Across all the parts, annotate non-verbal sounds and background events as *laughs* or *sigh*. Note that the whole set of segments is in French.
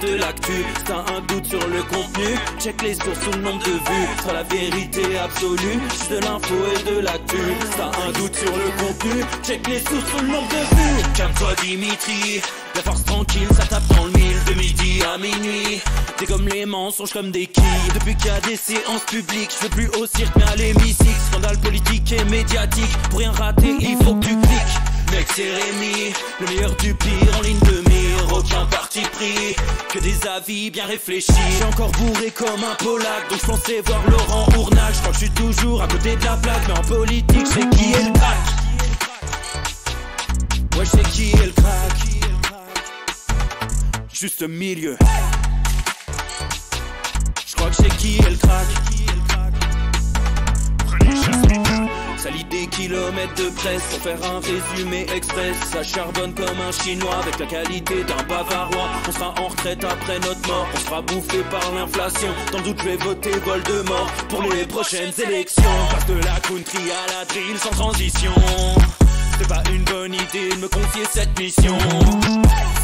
de l'actu. T'as un doute sur le contenu, check les sources ou le nombre de vues. Sur la vérité absolue, de l'info et de l'actu. T'as un doute sur le contenu, check les sources ou le nombre de vues. Calme-toi Dimitri, la force tranquille, ça tape le mille de midi à minuit. T'es comme les mensonges, comme des quilles. Depuis qu'il y a des séances publiques, je veux plus au cirque, mais à l'hémicycle. Scandale politique et médiatique, pour rien rater, il faut que tu cliques. Mec c'est Rémi, le meilleur du pire en ligne de mire Aucun parti pris, que des avis bien réfléchis J'ai encore bourré comme un polac, donc je pensais voir Laurent Ournac Je crois que je suis toujours à côté de la plaque, mais en politique je qui est le crack Ouais je qui est le crack Juste milieu Je crois que c'est qui est le Salide des kilomètres de presse pour faire un résumé express. Ça charbonne comme un chinois avec la qualité d'un bavarois. On sera en retraite après notre mort. On sera bouffé par l'inflation. Dans doute, je vais voter Voldemort pour les prochaines élections. Passe de la country à la drill sans transition c'est pas une bonne idée de me confier cette mission.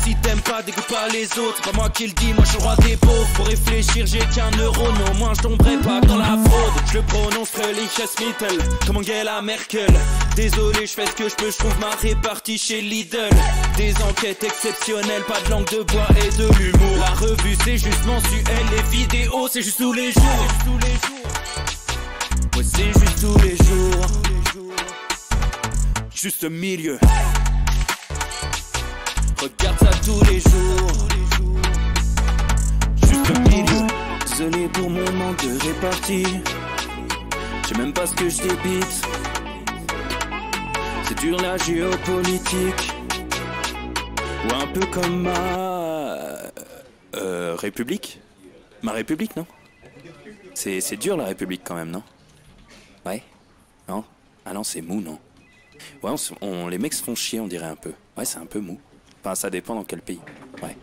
Si t'aimes pas, dégoûte pas les autres, c'est pas moi qui le moi je suis le roi des pauvres. Pour réfléchir, j'ai qu'un euro au moins je tomberai pas dans la fraude. Je le les Mittel comme Angela Merkel. Désolé, je fais ce que je peux, je trouve ma répartie chez Lidl. Des enquêtes exceptionnelles, pas de langue de bois et de l'humour. La revue, c'est juste mensuelle, les vidéos, c'est juste tous les jours. Ouais, c'est juste tous les jours juste milieu. Regarde ça tous les jours. Juste milieu. Désolé pour mon manque de répartie. J'ai même pas ce que je débite. C'est dur la géopolitique. Ou un peu comme ma. Euh, république Ma République, non C'est dur la République quand même, non Ouais Non Ah non, c'est mou, non Ouais, on, les mecs se font chier, on dirait un peu. Ouais, c'est un peu mou. Enfin, ça dépend dans quel pays. Ouais.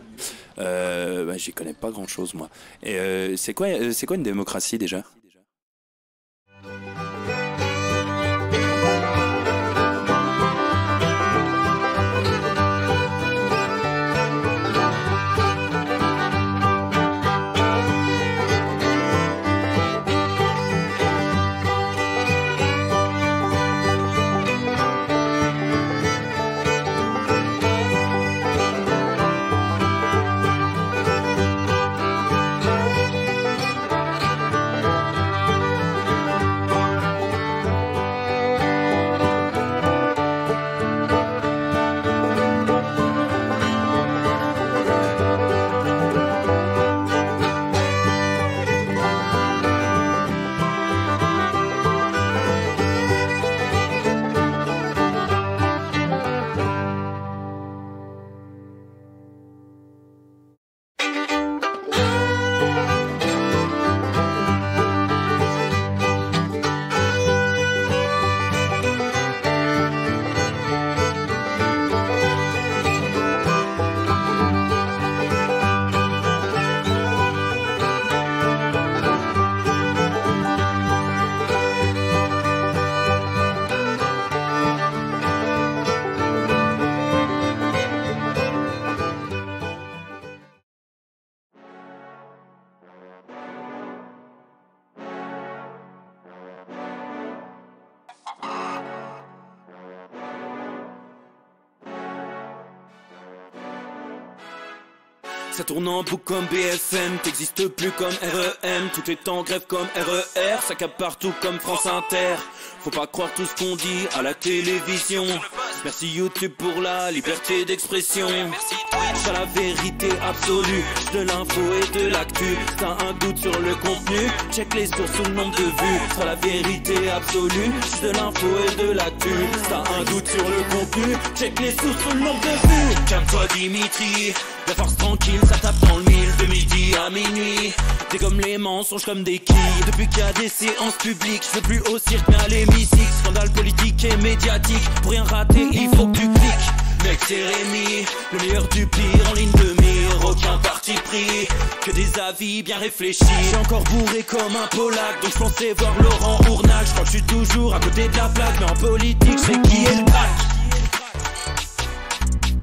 Euh, J'y connais pas grand chose, moi. Et euh, c'est quoi, euh, c'est quoi une démocratie déjà Tourne en boucle comme BFM, t'existes plus comme REM, tout est en grève comme RER, e ça cap partout comme France Inter. Faut pas croire tout ce qu'on dit à la télévision. Merci YouTube pour la liberté d'expression. T'as la vérité absolue, de l'info et de l'actu. T'as un doute sur le contenu, check les sources ou le nombre de vues. T'as la vérité absolue, de l'info et de l'actu. T'as un doute sur le contenu, check les sources ou le nombre de vues. Calme-toi Dimitri, la force tranquille, ça tape dans le mille de midi à minuit. T'es comme les mensonges, comme des quilles. Depuis qu'il y a des séances publiques, je veux plus au cirque, mais à l'hémicycle. Scandale politique et médiatique. Pour rien rater, il faut que tu cliques. Mec, c'est le meilleur du pire en ligne de mire. Aucun parti pris, que des avis bien réfléchis. J'ai encore bourré comme un polac, donc je pensais voir Laurent Ournac. Je que je suis toujours à côté de la plaque, mais en politique, je qui est le crack.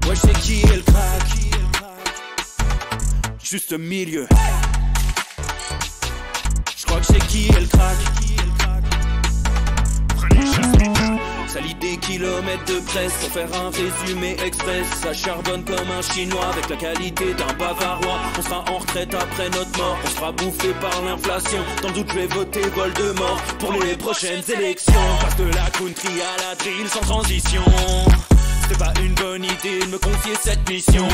Ouais, je qui est le crack juste milieu. Je crois que c'est qui elle craque. Prenez ça l'idée kilomètres de presse pour faire un résumé express. Ça charbonne comme un chinois avec la qualité d'un bavarois. On sera en retraite après notre mort. On sera bouffé par l'inflation. Dans le doute, je vais voter Voldemort pour les prochaines élections. Passe de la country à la drill sans transition. C'est pas une bonne idée de me confier cette mission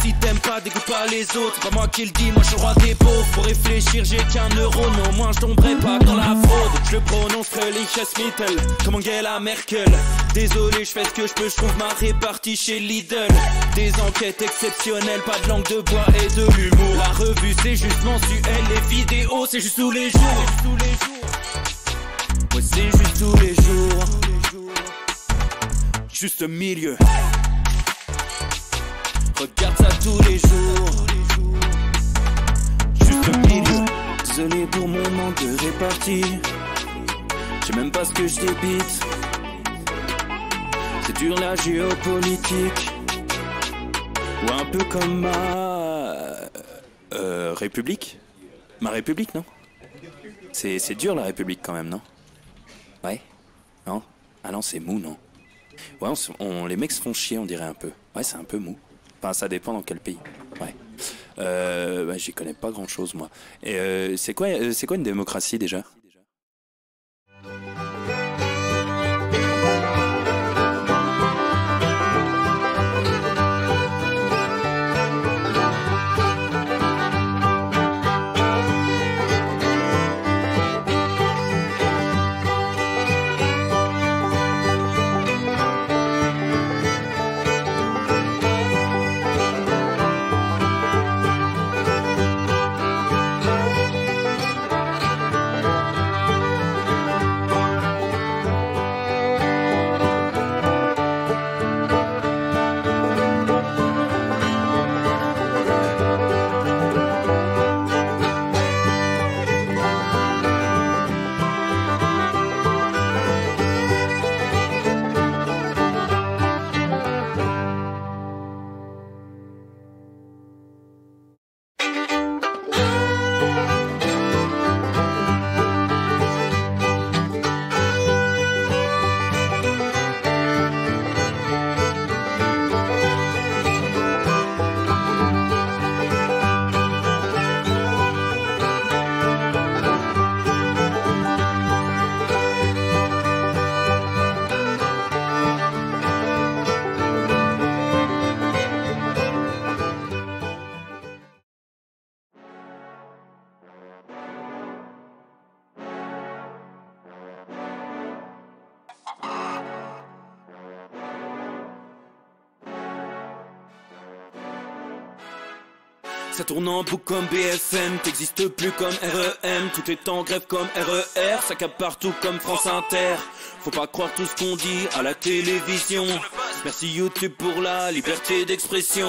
Si t'aimes pas, dégoûte pas les autres pas moi qui le dis, moi je suis roi des pauvres Pour réfléchir, j'ai qu'un euro, non moins je tomberai pas dans la fraude Je prononce les Mittel, comme Angela Merkel Désolé, je fais ce que je peux, je trouve ma répartie chez Lidl Des enquêtes exceptionnelles, pas de langue de bois et de l'humour La revue c'est juste mensuel, les vidéos c'est juste tous les jours Ouais c'est juste tous les jours juste milieu. Regarde ça tous les jours. Juste milieu. Désolé pour mon manque de répartie. J'ai même pas ce que je débite. C'est dur la géopolitique. Ou un peu comme ma. Euh, République Ma République, non C'est dur la République quand même, non Ouais Non Ah non, c'est mou, non Ouais, on, les mecs se font chier, on dirait un peu. Ouais, c'est un peu mou. Enfin, ça dépend dans quel pays. Ouais. Euh, J'y connais pas grand chose, moi. Et euh, c'est quoi, euh, quoi une démocratie déjà Ça tourne en boucle comme BFM, t'existes plus comme REM, tout est en grève comme RER, e ça cap partout comme France Inter. Faut pas croire tout ce qu'on dit à la télévision. Merci YouTube pour la liberté d'expression.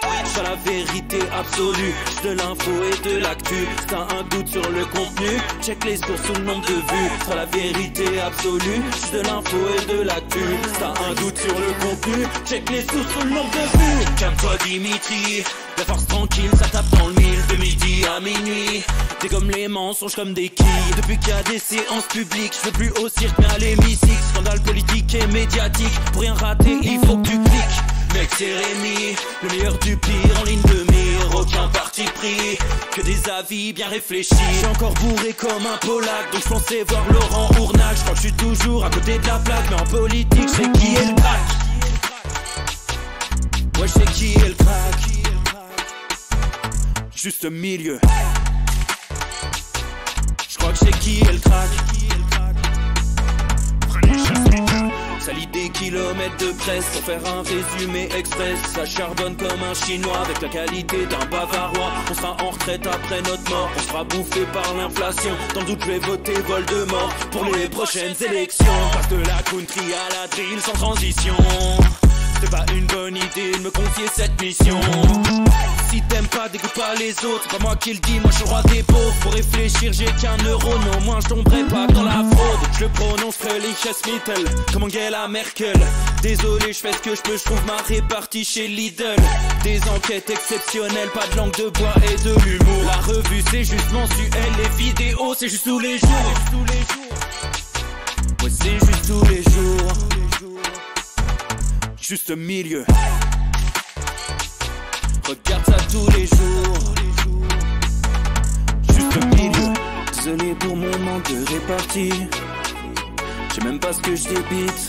pas la vérité absolue, de l'info et de l'actu. T'as un doute sur le contenu, check les sources ou le nombre de vues. pas la vérité absolue, de l'info et de l'actu. T'as un doute sur le contenu, check les sources ou le nombre de vues. Calme-toi Dimitri, la force tranquille, ça tape dans le mille de midi à minuit. T'es comme les mensonges, comme des quilles. Depuis qu'il y a des séances publiques, je veux plus au cirque, mais à l'hémicycle. Scandale politique et médiatique. Pour rien rater, il faut que tu cliques. Mec, c'est Rémi, le meilleur du pire en ligne de mire. Aucun parti pris, que des avis bien réfléchis. J'ai encore bourré comme un polac, donc je voir Laurent Ournac. Je crois que je suis toujours à côté de la plaque, mais en politique, je qui est le crack. Ouais, je qui est le crack juste milieu. Je crois que c'est qui elle crack C'est l'idée kilomètres de presse pour faire un résumé express. Ça charbonne comme un chinois avec la qualité d'un bavarois. On sera en retraite après notre mort. On sera bouffé par l'inflation. Dans doute, je vais voter mort pour les prochaines élections. de la country à la drill sans transition c'est pas une bonne idée de me confier cette mission. Si t'aimes pas, dégoûte pas les autres. C'est pas moi qui le moi je suis roi des pauvres. Pour réfléchir, j'ai qu'un euro, Non au moins je tomberai pas dans la fraude. Je prononce Relichess Mittel, comme Angela Merkel. Désolé, je fais ce que je peux, je trouve ma répartie chez Lidl. Des enquêtes exceptionnelles, pas de langue de bois et de l'humour. La revue, c'est juste mensuel, les vidéos, c'est juste tous les jours. Ouais, c'est juste tous les jours juste milieu. Regarde ça tous les jours. Juste milieu. Désolé pour mon manque de répartie. J'ai même pas ce que je débite.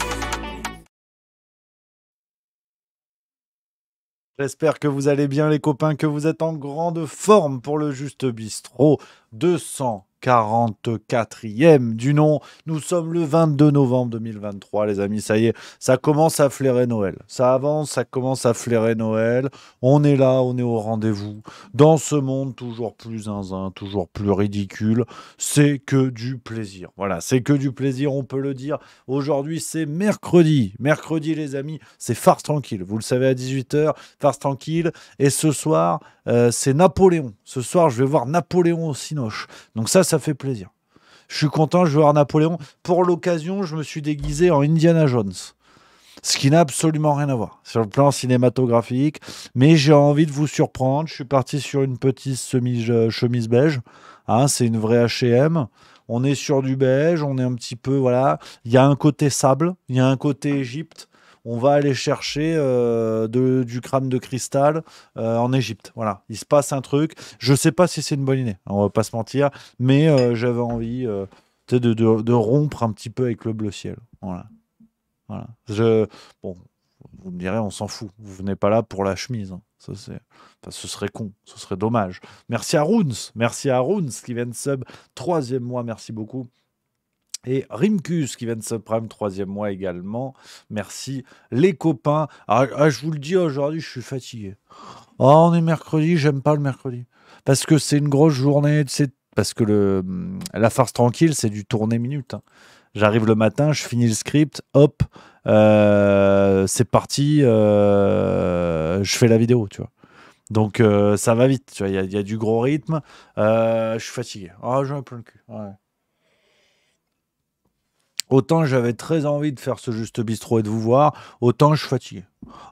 J'espère que vous allez bien les copains, que vous êtes en grande forme pour le Juste Bistrot 200. 44e du nom. Nous sommes le 22 novembre 2023, les amis. Ça y est, ça commence à flairer Noël. Ça avance, ça commence à flairer Noël. On est là, on est au rendez-vous. Dans ce monde toujours plus zinzin, toujours plus ridicule, c'est que du plaisir. Voilà, c'est que du plaisir, on peut le dire. Aujourd'hui, c'est mercredi. Mercredi, les amis, c'est farce tranquille. Vous le savez, à 18h, farce tranquille. Et ce soir, euh, c'est Napoléon. Ce soir, je vais voir Napoléon au Cinoche. Donc ça, ça ça fait plaisir. Je suis content, je vais voir Napoléon. Pour l'occasion, je me suis déguisé en Indiana Jones. Ce qui n'a absolument rien à voir sur le plan cinématographique. Mais j'ai envie de vous surprendre. Je suis parti sur une petite euh, chemise beige. Hein, c'est une vraie HM. On est sur du beige, on est un petit peu. Voilà. Il y a un côté sable, il y a un côté Égypte on va aller chercher euh, du crâne de cristal euh, en Égypte. Voilà, il se passe un truc. Je ne sais pas si c'est une bonne idée, hein, on va pas se mentir, mais euh, j'avais envie de, rompre un petit peu avec le bleu ciel. Voilà. voilà. Je, bon, vous me direz, on s'en fout. Vous venez pas là pour la chemise. Hein. Ça, c'est... ce serait con, ce serait dommage. Merci à Runes, merci à Runes qui vient de sub. Troisième mois, merci beaucoup. Et Rimkus qui vient de se troisième mois également. Merci les copains. Ah, ah, je vous le dis aujourd'hui, je suis fatigué. Ah, on est mercredi, j'aime pas le mercredi. Parce que c'est une grosse journée, c'est parce que le, hum, la farce tranquille, c'est du tourner minute. Hein. J'arrive le matin, je finis le script, hop, euh, c'est parti, euh, je fais la vidéo, tu vois. Donc euh, ça va vite, tu vois, il y, a du gros rythme. je suis fatigué. Ah, j'ai un peu le cul. Autant j'avais très envie de faire ce juste bistrot et de vous voir, autant je suis fatigué.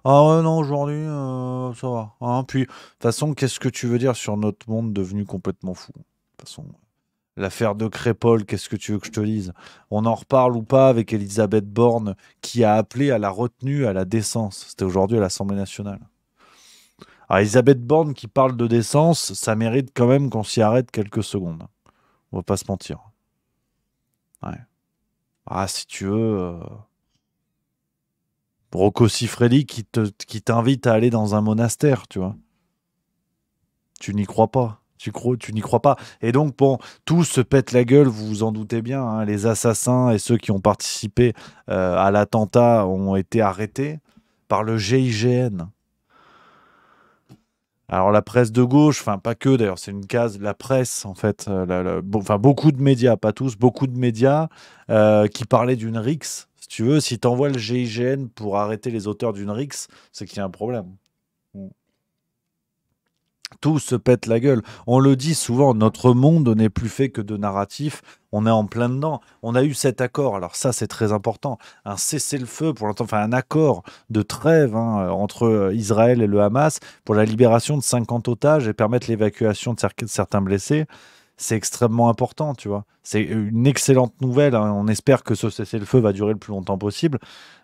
Ah ouais, non, aujourd'hui, euh, ça va. Hein. Puis, de toute façon, qu'est-ce que tu veux dire sur notre monde devenu complètement fou De toute façon, l'affaire de Crépole, qu'est-ce que tu veux que je te dise On en reparle ou pas avec Elisabeth Borne qui a appelé à la retenue, à la décence. C'était aujourd'hui à l'Assemblée nationale. Alors, ah, Elisabeth Borne qui parle de décence, ça mérite quand même qu'on s'y arrête quelques secondes. On va pas se mentir. Ouais ah, si tu veux, euh, Rocco qui t'invite à aller dans un monastère, tu vois. Tu n'y crois pas. Tu, crois, tu n'y crois pas. Et donc, bon, tous se pète la gueule, vous vous en doutez bien. Hein. les assassins et ceux qui ont participé euh, à l'attentat ont été arrêtés par le GIGN. Alors la presse de gauche, enfin pas que d'ailleurs, c'est une case, la presse en fait, euh, enfin beaucoup de médias, pas tous, beaucoup de médias euh, qui parlaient d'une RIX. Si tu veux, si envoies le GIGN pour arrêter les auteurs d'une rixe, c'est qu'il y a un problème. Mm. Tout se pète la gueule. On le dit souvent, notre monde n'est plus fait que de narratifs. On est en plein dedans. On a eu cet accord. Alors ça, c'est très important. Un cessez-le-feu pour enfin un accord de trêve hein, entre Israël et le Hamas pour la libération de 50 otages et permettre l'évacuation de certains blessés c'est extrêmement important, tu vois. C'est une excellente nouvelle. Hein. On espère que ce cessez-le-feu va durer le plus longtemps possible.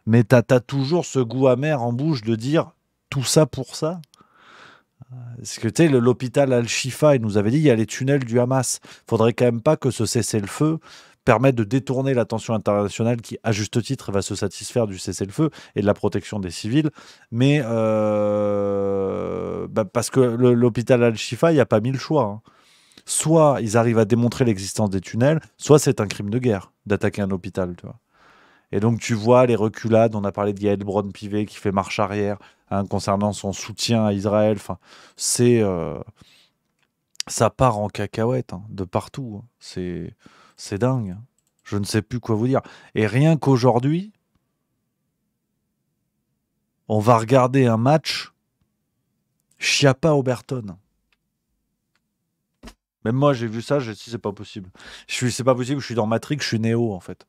Mais tu as, toujours ce goût amer en bouche de dire tout ça pour ça. Parce que tu sais, l'hôpital Al-Shifa, il nous avait dit, il y a les tunnels du Hamas. Faudrait quand même pas que ce cessez-le-feu permette de détourner l'attention internationale qui, à juste titre, va se satisfaire du cessez-le-feu et de la protection des civils. Mais euh, bah, parce que l'hôpital Al-Shifa, il n'y a pas mille choix. Hein. Soit ils arrivent à démontrer l'existence des tunnels, soit c'est un crime de guerre d'attaquer un hôpital. Tu Et donc tu vois les reculades, on a parlé de Gaël braun pivet qui fait marche arrière, Hein, concernant son soutien à Israël. c'est euh, ça part en cacahuète hein, de partout. Hein. C'est c'est dingue. Je ne sais plus quoi vous dire. Et rien qu'aujourd'hui, on va regarder un match Chiappa-Oberton. Même moi, j'ai vu ça, j'ai dit c'est pas possible. Je suis, c'est pas possible, je suis dans Matrix, je suis Néo en fait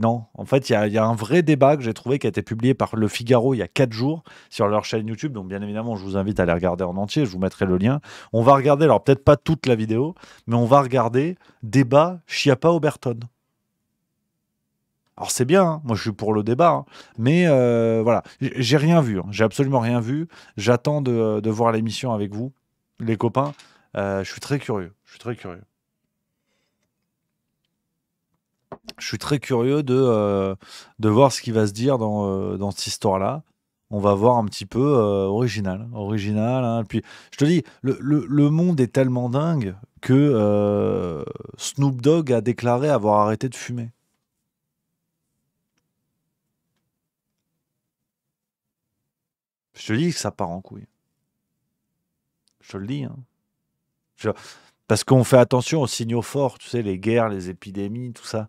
non, en fait, il y a, un vrai débat que j'ai trouvé qui a été publié par Le Figaro il y a quatre jours sur leur chaîne YouTube. Donc, bien évidemment, je vous invite à les regarder en entier. Je vous mettrai le lien. On va regarder, alors peut-être pas toute la vidéo, mais on va regarder débat Chiappa-Oberton. Alors c'est bien, hein. moi je suis pour le débat, hein. mais euh, voilà, j'ai rien vu, hein. j'ai absolument rien vu. J'attends de, voir l'émission avec vous, les copains. Euh, je suis très curieux, je suis très curieux je suis très curieux de, euh, de voir ce qui va se dire euh, dans, cette histoire-là. On va voir un petit peu euh, original. original hein. Puis, je te dis, le, le, monde est tellement dingue que Snoop Dogg a déclaré avoir arrêté de fumer. Je te dis que ça part en couille. Je te le dis. Hein. Je... Parce qu'on fait attention aux signaux forts, tu sais, les guerres, les épidémies, tout ça.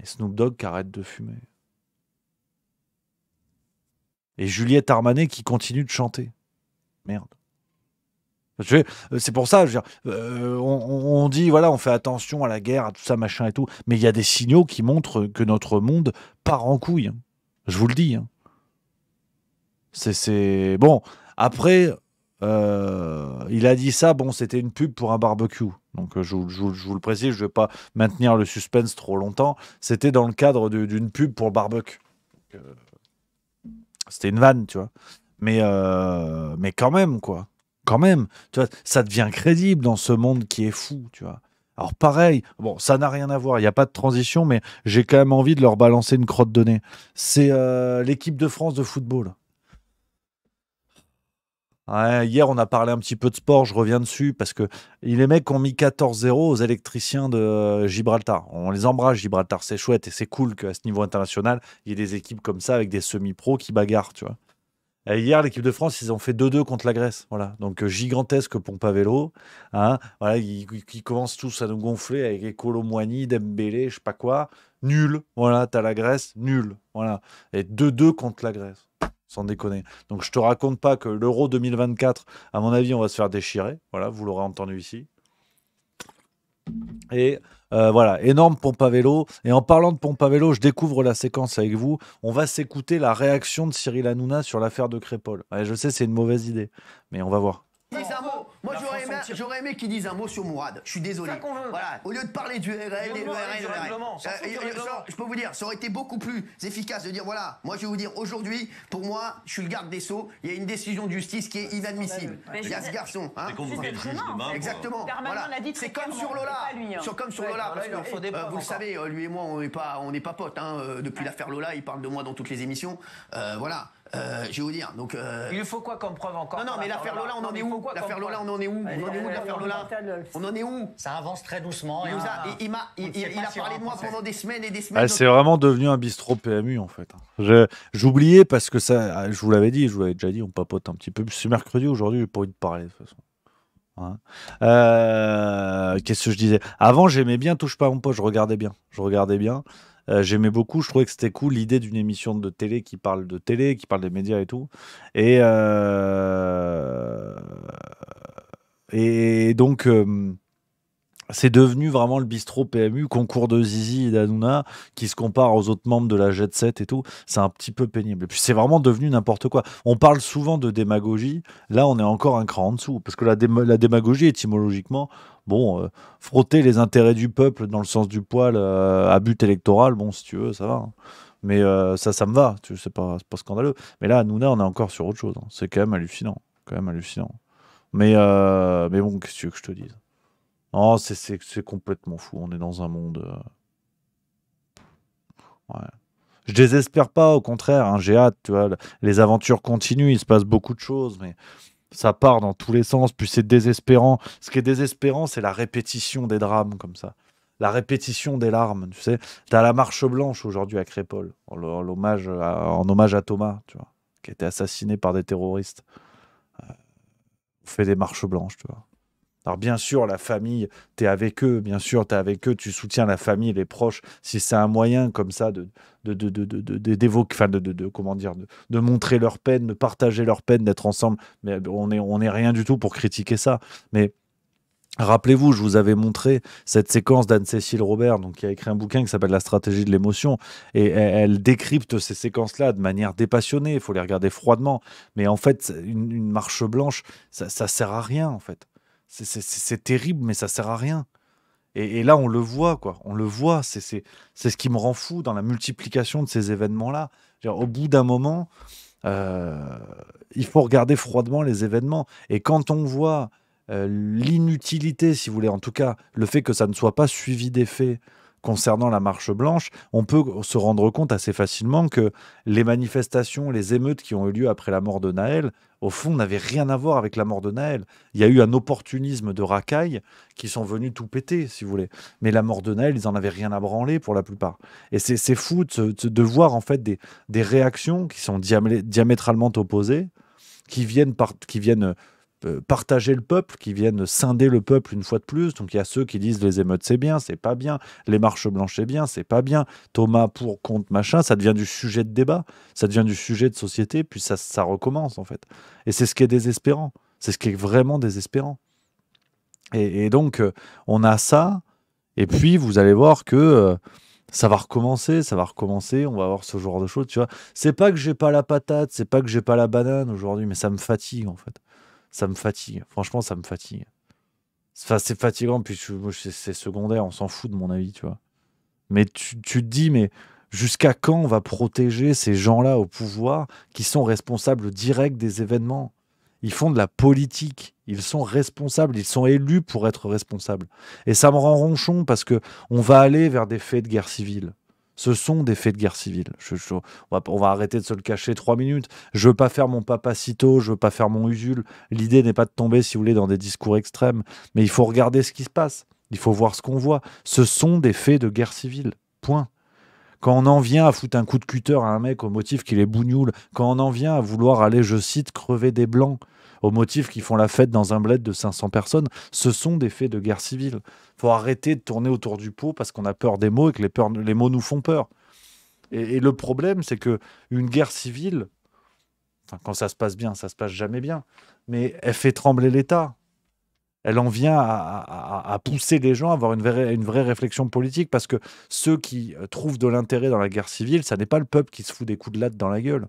Et Snoop Dogg qui arrête de fumer. Et Juliette Armanet qui continue de chanter. Merde. Euh, c'est pour ça, je veux dire, euh, on, dit, voilà, on fait attention à la guerre, à tout ça, machin et tout, mais il y a des signaux qui montrent que notre monde part en couille. Je vous le dis. Hein. C'est bon. Après, euh, il a dit ça, bon, c'était une pub pour un barbecue. Donc euh, je, vous le précise, je ne vais pas maintenir le suspense trop longtemps. C'était dans le cadre d'une pub pour le barbecue. Euh, c'était une vanne, tu vois. Mais, mais quand même, quoi. Quand même. ça devient crédible dans ce monde qui est fou, tu vois. Alors pareil, bon, ça n'a rien à voir, il n'y a pas de transition, mais j'ai quand même envie de leur balancer une crotte de nez. C'est l'équipe de France de football hier, on a parlé un petit peu de sport, je reviens dessus, parce que les mecs ont mis 14-0 aux électriciens de Gibraltar. On les embrasse, Gibraltar, c'est chouette et c'est cool qu'à ce niveau international, il y ait des équipes comme ça avec des semi-pros qui bagarrent, tu vois. hier, l'équipe de France, ils ont fait 2-2 contre la Grèce. Voilà. Donc, euh, gigantesque pompe à vélo. Hein. Voilà, ils, commencent tous à nous gonfler avec Colomwani, Dembélé, je sais pas quoi. Nul. Voilà, t'as la Grèce, nul. Voilà. Et 2-2 contre la Grèce sans déconner. Donc je te raconte pas que l'Euro 2024, à mon avis, on va se faire déchirer. Voilà, vous l'aurez entendu ici. Et euh, voilà, énorme pompe à vélo. Et en parlant de pompe à vélo, je découvre la séquence avec vous. On va s'écouter la réaction de Cyril Hanouna sur l'affaire de Crépol. je sais, c'est une mauvaise idée, mais on va voir. Moi, j'aurais aimé, qu'ils disent un mot sur Mourad. Je suis désolé. Ça qu'on veut. Voilà. Au lieu de parler du RL et euh, je peux vous dire, ça aurait été beaucoup plus efficace de dire voilà, moi, je vais vous dire aujourd'hui, pour moi, je suis le garde des Sceaux. Il y a une décision de justice qui est inadmissible. Il y a ce garçon. Hein. Exactement. C'est comme sur Lola. c'est hein. comme sur Lola. Bah euh, vous le savez, euh, lui et moi, on n'est pas, on n'est pas potes. Hein, depuis l'affaire Lola, il parle de moi dans toutes les émissions. Voilà. Euh, je vais vous dire. Donc, euh... Il faut quoi comme preuve encore Non, non, mais l'affaire Lola, on en est où L'affaire Lola, on en est où On en est où l'affaire Lola On en est où Ça avance très doucement. Il, a, il, a parlé de moi pendant des semaines et des semaines. c'est vraiment devenu un bistrot PMU en fait. Hein. J'oubliais parce que ça, je vous l'avais dit, je vous l'avais déjà dit, on papote un petit peu. C'est mercredi aujourd'hui, j'ai pas envie de parler de toute façon. Hein. Euh, Qu'est-ce que je disais Avant, j'aimais bien Touche pas mon pote, je regardais bien. Je regardais bien. Euh, j'aimais beaucoup, je trouvais que c'était cool l'idée d'une émission de télé qui parle de télé, qui parle des médias et tout. Et, euh, et donc, euh, c'est devenu vraiment le bistrot PMU, concours de Zizi et d'Anouna, qui se compare aux autres membres de la Jet 7 et tout. C'est un petit peu pénible. Et puis c'est vraiment devenu n'importe quoi. On parle souvent de démagogie. Là, on est encore un cran en dessous. Parce que la, démagogie, étymologiquement, bon, euh, frotter les intérêts du peuple dans le sens du poil euh, à but électoral, bon, si tu veux, ça va. Hein. Mais euh, ça, ça me va. C'est pas, pas scandaleux. Mais là, Anouna, on est encore sur autre chose. Hein. C'est quand même hallucinant. Quand même hallucinant. Mais, mais bon, qu'est-ce que tu veux que je te dise Oh, c'est complètement fou. On est dans un monde. Euh, ouais. Je désespère pas, au contraire. Hein, j'ai hâte. Tu vois, les aventures continuent. Il se passe beaucoup de choses, mais ça part dans tous les sens. Puis c'est désespérant. Ce qui est désespérant, c'est la répétition des drames comme ça. La répétition des larmes, tu sais. T'as la marche blanche aujourd'hui à Crépole, en, hommage à, en hommage à Thomas, tu vois, qui a été assassiné par des terroristes. Euh, on fait des marches blanches, tu vois. Alors bien sûr, la famille, tu es avec eux, bien sûr, tu es avec eux, tu soutiens la famille, les proches, si c'est un moyen comme ça de montrer leur peine, de partager leur peine, d'être ensemble, mais on n'est on est rien du tout pour critiquer ça. Mais Rappelez-vous, je vous avais montré cette séquence d'Anne-Cécile Robert, donc, qui a écrit un bouquin qui s'appelle La stratégie de l'émotion, et elle, décrypte ces séquences-là de manière dépassionnée, il faut les regarder froidement, mais en fait, une, marche blanche, ça, ça sert à rien, en fait. C'est terrible, mais ça sert à rien. Et, là, on le voit, quoi. On le voit. C'est ce qui me rend fou dans la multiplication de ces événements-là. Au bout d'un moment, euh, il faut regarder froidement les événements. Et quand on voit euh, l'inutilité, si vous voulez, en tout cas, le fait que ça ne soit pas suivi d'effet, concernant la marche blanche, on peut se rendre compte assez facilement que les manifestations, les émeutes qui ont eu lieu après la mort de Naël, au fond, n'avaient rien à voir avec la mort de Naël. Il y a eu un opportunisme de racailles qui sont venus tout péter, si vous voulez. Mais la mort de Naël, ils n'en avaient rien à branler pour la plupart. Et c'est fou de, voir en fait des, réactions qui sont diamétralement opposées qui viennent, qui viennent euh, partager le peuple, qui viennent scinder le peuple une fois de plus. Donc il y a ceux qui disent les émeutes c'est bien, c'est pas bien, les marches blanches c'est bien, c'est pas bien, Thomas pour, compte machin, ça devient du sujet de débat, ça devient du sujet de société, puis ça, recommence en fait. Et c'est ce qui est désespérant, c'est ce qui est vraiment désespérant. Et, donc euh, on a ça, et puis vous allez voir que... Euh, ça va recommencer, ça va recommencer, on va avoir ce genre de choses, tu vois. C'est pas que j'ai pas la patate, c'est pas que j'ai pas la banane aujourd'hui, mais ça me fatigue en fait ça me fatigue. Franchement, ça me fatigue. c'est fatigant, puis c'est secondaire, on s'en fout de mon avis, tu vois. Mais tu, te dis, mais jusqu'à quand on va protéger ces gens-là au pouvoir qui sont responsables directs des événements Ils font de la politique, ils sont responsables, ils sont élus pour être responsables. Et ça me rend ronchon parce que on va aller vers des faits de guerre civile. Ce sont des faits de guerre civile. on, va, arrêter de se le cacher trois minutes. Je veux pas faire mon papa sitôt. je veux pas faire mon usule. L'idée n'est pas de tomber, si vous voulez, dans des discours extrêmes. Mais il faut regarder ce qui se passe. Il faut voir ce qu'on voit. Ce sont des faits de guerre civile. Point. Quand on en vient à foutre un coup de cutter à un mec au motif qu'il est bougnoule, quand on en vient à vouloir aller, je cite, crever des blancs, aux motifs qui font la fête dans un bled de 500 personnes. Ce sont des faits de guerre civile. Il faut arrêter de tourner autour du pot parce qu'on a peur des mots et que les, mots nous font peur. Et, le problème, c'est que une guerre civile, quand ça se passe bien, ça se passe jamais bien, mais elle fait trembler l'État. Elle en vient à, pousser les gens à avoir une vraie, une vraie réflexion politique parce que ceux qui trouvent de l'intérêt dans la guerre civile, ça n'est pas le peuple qui se fout des coups de latte dans la gueule.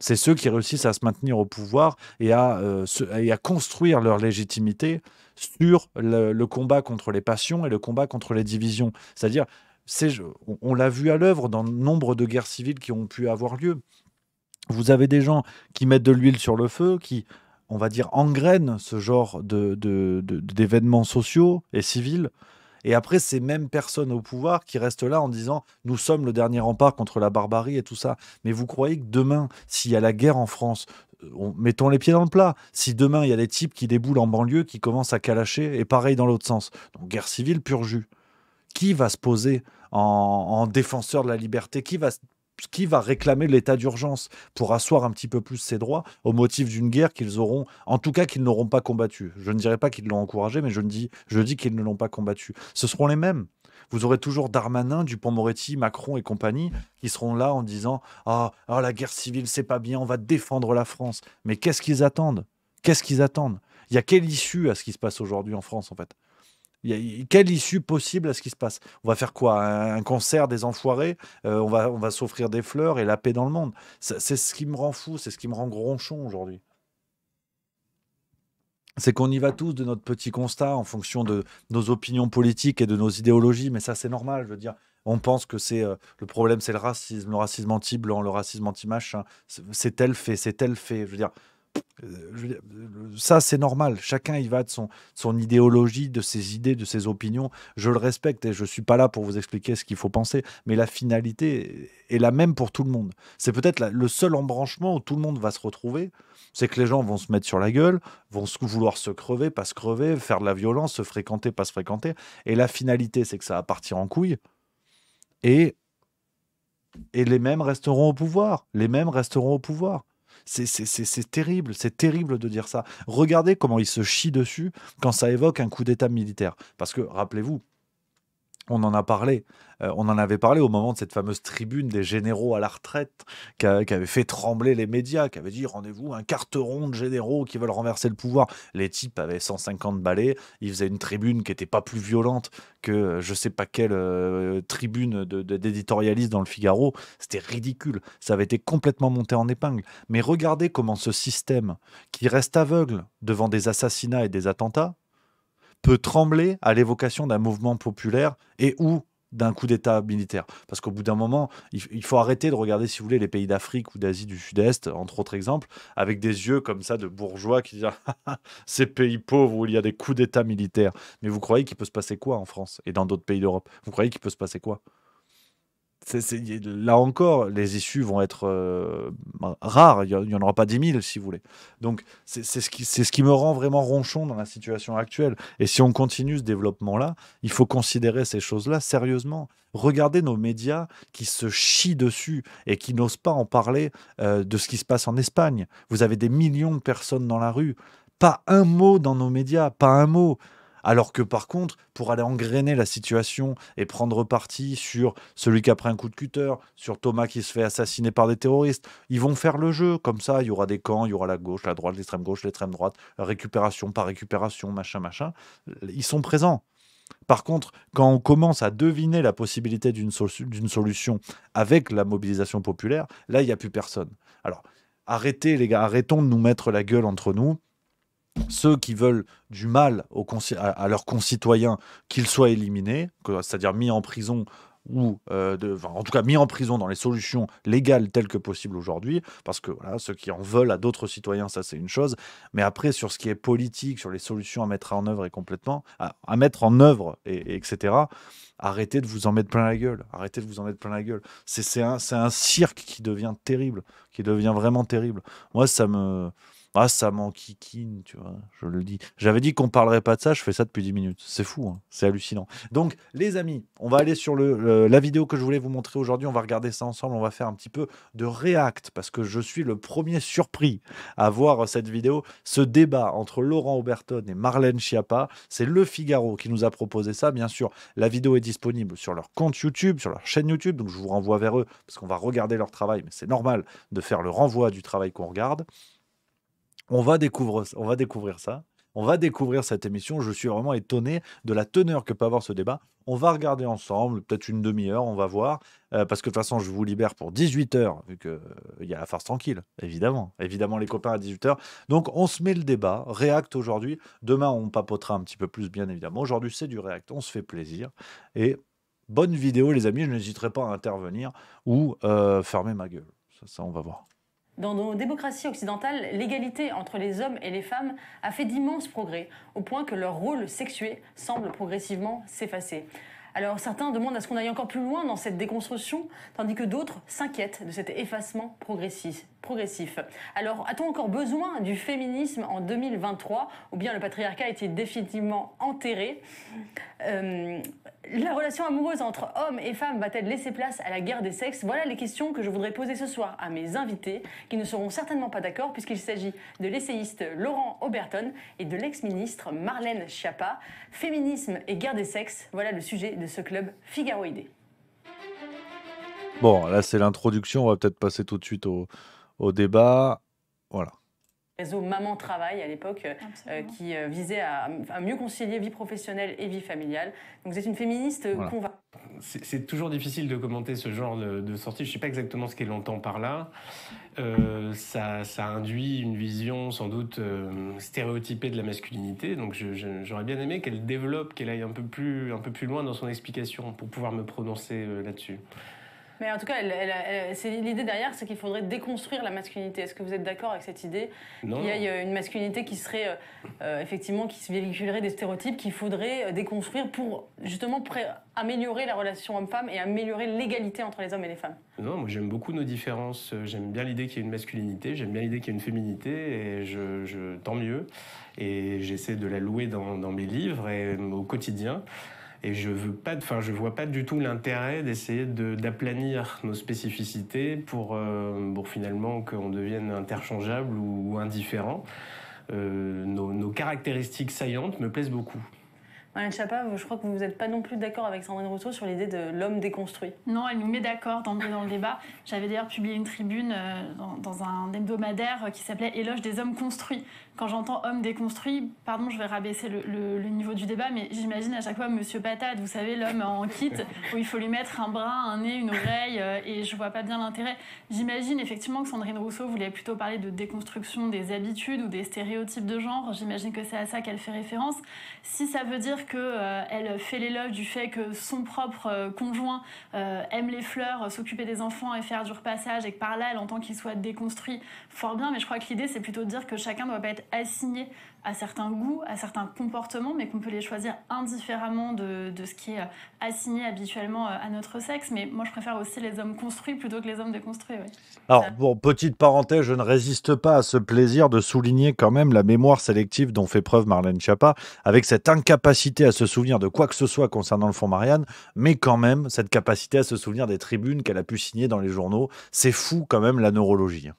C'est ceux qui réussissent à se maintenir au pouvoir et à, euh, et à construire leur légitimité sur le, combat contre les passions et le combat contre les divisions. C'est-à-dire, on, l'a vu à l'œuvre dans nombre de guerres civiles qui ont pu avoir lieu. Vous avez des gens qui mettent de l'huile sur le feu, qui, on va dire, engrainent ce genre d'événements sociaux et civils et après, ces mêmes personnes au pouvoir qui restent là en disant nous sommes le dernier rempart contre la barbarie et tout ça. Mais vous croyez que demain, s'il y a la guerre en France, euh, on, mettons les pieds dans le plat. Si demain, il y a des types qui déboulent en banlieue, qui commencent à calacher, et pareil dans l'autre sens. Donc, guerre civile pur jus. Qui va se poser en, en défenseur de la liberté Qui va se qui va réclamer l'état d'urgence pour asseoir un petit peu plus ses droits au motif d'une guerre qu'ils auront, en tout cas qu'ils n'auront pas combattue. Je ne dirais pas qu'ils l'ont encouragé, mais je, dis, je dis qu'ils ne l'ont pas combattu Ce seront les mêmes. Vous aurez toujours Darmanin, Dupont-Moretti, Macron et compagnie qui seront là en disant ah, ah, la guerre civile, c'est pas bien, on va défendre la France. Mais qu'est-ce qu'ils attendent Qu'est-ce qu'ils attendent Il y a quelle issue à ce qui se passe aujourd'hui en France, en fait y quelle issue possible à ce qui se passe On va faire quoi un, concert des enfoirés euh, On va, on va s'offrir des fleurs et la paix dans le monde. C'est ce qui me rend fou, c'est ce qui me rend gronchon aujourd'hui. C'est qu'on y va tous de notre petit constat en fonction de nos opinions politiques et de nos idéologies, mais ça c'est normal, je veux dire. On pense que c'est euh, le problème, c'est le racisme, le racisme anti-blanc, le racisme anti-machin, c'est tel fait, c'est tel fait. Je veux dire, euh, euh, ça, c'est normal. Chacun y va de son, son idéologie, de ses idées, de ses opinions. Je le respecte et je ne suis pas là pour vous expliquer ce qu'il faut penser. Mais la finalité est la même pour tout le monde. C'est peut-être le seul embranchement où tout le monde va se retrouver. C'est que les gens vont se mettre sur la gueule, vont vouloir se crever, pas se crever, faire de la violence, se fréquenter, pas se fréquenter. Et la finalité, c'est que ça va partir en couilles. Et, et les mêmes resteront au pouvoir. Les mêmes resteront au pouvoir. C'est terrible, c'est terrible de dire ça. Regardez comment il se chie dessus quand ça évoque un coup d'État militaire. Parce que, rappelez-vous, on en a parlé. Euh, on en avait parlé au moment de cette fameuse tribune des généraux à la retraite qui, avait fait trembler les médias, qui avait dit rendez-vous un carteron de généraux qui veulent renverser le pouvoir. Les types avaient 150 balais, ils faisaient une tribune qui n'était pas plus violente que je sais pas quelle euh, tribune d'éditorialiste dans le Figaro. C'était ridicule. Ça avait été complètement monté en épingle. Mais regardez comment ce système qui reste aveugle devant des assassinats et des attentats peut trembler à l'évocation d'un mouvement populaire et ou d'un coup d'État militaire. Parce qu'au bout d'un moment, il faut arrêter de regarder, si vous voulez, les pays d'Afrique ou d'Asie du Sud-Est, entre autres exemples, avec des yeux comme ça de bourgeois qui disent ah, ah, ah, ces pays pauvres où il y a des coups d'État militaires. Mais vous croyez qu'il peut se passer quoi en France et dans d'autres pays d'Europe Vous croyez qu'il peut se passer quoi là encore, les issues vont être euh, ben, rares. Il n'y en aura pas 10 000, si vous voulez. Donc, c'est ce, qui, me rend vraiment ronchon dans la situation actuelle. Et si on continue ce développement-là, il faut considérer ces choses-là sérieusement. Regardez nos médias qui se chient dessus et qui n'osent pas en parler euh, de ce qui se passe en Espagne. Vous avez des millions de personnes dans la rue. Pas un mot dans nos médias, pas un mot. Alors que par contre, pour aller engrainer la situation et prendre parti sur celui qui a pris un coup de cutter, sur Thomas qui se fait assassiner par des terroristes, ils vont faire le jeu. Comme ça, il y aura des camps, il y aura la gauche, la droite, l'extrême gauche, l'extrême droite, récupération par récupération, machin, machin. Ils sont présents. Par contre, quand on commence à deviner la possibilité d'une solution avec la mobilisation populaire, là, il n'y a plus personne. Alors, arrêtez les gars, arrêtons de nous mettre la gueule entre nous ceux qui veulent du mal à, leurs concitoyens, qu'ils soient éliminés, c'est-à-dire mis en prison ou euh, en tout cas mis en prison dans les solutions légales telles que possible aujourd'hui, parce que ceux qui en veulent à d'autres citoyens, ça c'est une chose, mais après sur ce qui est politique, sur les solutions à mettre en œuvre et complètement, à, mettre en œuvre, et, etc., arrêtez de vous en mettre plein la gueule, arrêtez de vous en mettre plein la gueule. C'est un, un cirque qui devient terrible, qui devient vraiment terrible. Moi ça me... Ah, ça m'enquiquine, tu vois, je le dis. J'avais dit qu'on ne parlerait pas de ça, je fais ça depuis 10 minutes. C'est fou, hein. c'est hallucinant. Donc, les amis, on va aller sur le, la vidéo que je voulais vous montrer aujourd'hui. On va regarder ça ensemble. On va faire un petit peu de react parce que je suis le premier surpris à voir cette vidéo. Ce débat entre Laurent Auberton et Marlène Schiappa, c'est Le Figaro qui nous a proposé ça. Bien sûr, la vidéo est disponible sur leur compte YouTube, sur leur chaîne YouTube. Donc, je vous renvoie vers eux parce qu'on va regarder leur travail, mais c'est normal de faire le renvoi du travail qu'on regarde. On va découvrir, on va découvrir ça. On va découvrir cette émission. Je suis vraiment étonné de la teneur que peut avoir ce débat. On va regarder ensemble, peut-être une demi-heure, on va voir. Euh, parce que de toute façon, je vous libère pour 18h, vu qu'il euh, il y a la farce tranquille, évidemment. Évidemment, les copains à 18h. Donc, on se met le débat. réacte aujourd'hui. Demain, on papotera un petit peu plus, bien évidemment. Aujourd'hui, c'est du réacte, On se fait plaisir. Et bonne vidéo, les amis. Je n'hésiterai pas à intervenir ou euh, fermer ma gueule. ça on va voir. Dans nos démocraties occidentales, l'égalité entre les hommes et les femmes a fait d'immenses progrès, au point que leur rôle sexué semble progressivement s'effacer. Alors certains demandent à ce qu'on aille encore plus loin dans cette déconstruction, tandis que d'autres s'inquiètent de cet effacement progressiste progressif. Alors, a-t-on encore besoin du féminisme en 2023 ou bien le patriarcat est-il définitivement enterré euh, La relation amoureuse entre hommes et femmes va-t-elle laisser place à la guerre des sexes Voilà les questions que je voudrais poser ce soir à mes invités qui ne seront certainement pas d'accord puisqu'il s'agit de l'essayiste Laurent Oberton et de l'ex-ministre Marlène Schiappa. Féminisme et guerre des sexes, voilà le sujet de ce club Figaroidé. Bon, là c'est l'introduction, on va peut-être passer tout de suite au, au débat. Voilà réseau Maman Travail à l'époque, euh, euh, qui euh, visait à, mieux concilier vie professionnelle et vie familiale. Donc vous êtes une féministe convaincue. C'est toujours difficile de commenter ce genre de, sortie. Je ne sais pas exactement ce qu'elle entend par là. ça, induit une vision sans doute stéréotypée de la masculinité. Donc j'aurais bien aimé qu'elle développe, qu'elle aille un un peu plus loin dans son explication pour pouvoir me prononcer là-dessus. Mais en tout cas, l'idée derrière, c'est qu'il faudrait déconstruire la masculinité. Est-ce que vous êtes d'accord avec cette idée non. Qu'il y ait euh, une masculinité qui serait, euh, euh, effectivement, qui se véhiculerait des stéréotypes qu'il faudrait déconstruire pour justement améliorer la relation homme-femme et améliorer l'égalité entre les hommes et les femmes Non, moi j'aime beaucoup nos différences. J'aime bien l'idée qu'il y ait une masculinité, j'aime bien l'idée qu'il y ait une féminité, et je, tant mieux. Et j'essaie de la louer dans mes livres et au quotidien. Et je veux pas, enfin, je vois pas du tout l'intérêt d'essayer d'aplanir nos spécificités pour, euh, pour finalement qu'on devienne interchangeable ou, indifférent. Euh, nos, caractéristiques saillantes me plaisent beaucoup. Alain Chapa, je crois que vous n'êtes pas non plus d'accord avec Sandrine Rousseau sur l'idée de l'homme déconstruit. Non, elle nous met d'accord dans, dans, le débat. J'avais d'ailleurs publié une tribune euh, dans un hebdomadaire qui s'appelait Éloge des hommes construits, quand j'entends homme déconstruit, pardon, je vais rabaisser le, niveau du débat, mais j'imagine à chaque fois Monsieur Patate, vous savez, l'homme en kit, où il faut lui mettre un bras, un nez, une oreille, euh, et je vois pas bien l'intérêt. J'imagine effectivement que Sandrine Rousseau voulait plutôt parler de déconstruction des habitudes ou des stéréotypes de genre. J'imagine que c'est à ça qu'elle fait référence. Si ça veut dire que euh, elle fait l'éloge du fait que son propre euh, conjoint aime les fleurs, s'occuper des enfants et faire du repassage, et que par là elle entend qu'il soit déconstruit, fort bien. Mais je crois que l'idée c'est plutôt de dire que chacun doit pas être assignés à certains goûts, à certains comportements, mais qu'on peut les choisir indifféremment de, ce qui est euh, assigné habituellement euh, à notre sexe. Mais moi, je préfère aussi les hommes construits plutôt que les hommes déconstruits. Alors, petite parenthèse, je ne résiste pas à ce plaisir de souligner quand même la mémoire sélective dont fait preuve Marlène Schiappa, avec cette incapacité à se souvenir de quoi que ce soit concernant le fond Marianne, mais quand même cette capacité à se souvenir des tribunes qu'elle a pu signer dans les journaux. C'est fou quand même la neurologie. Hein.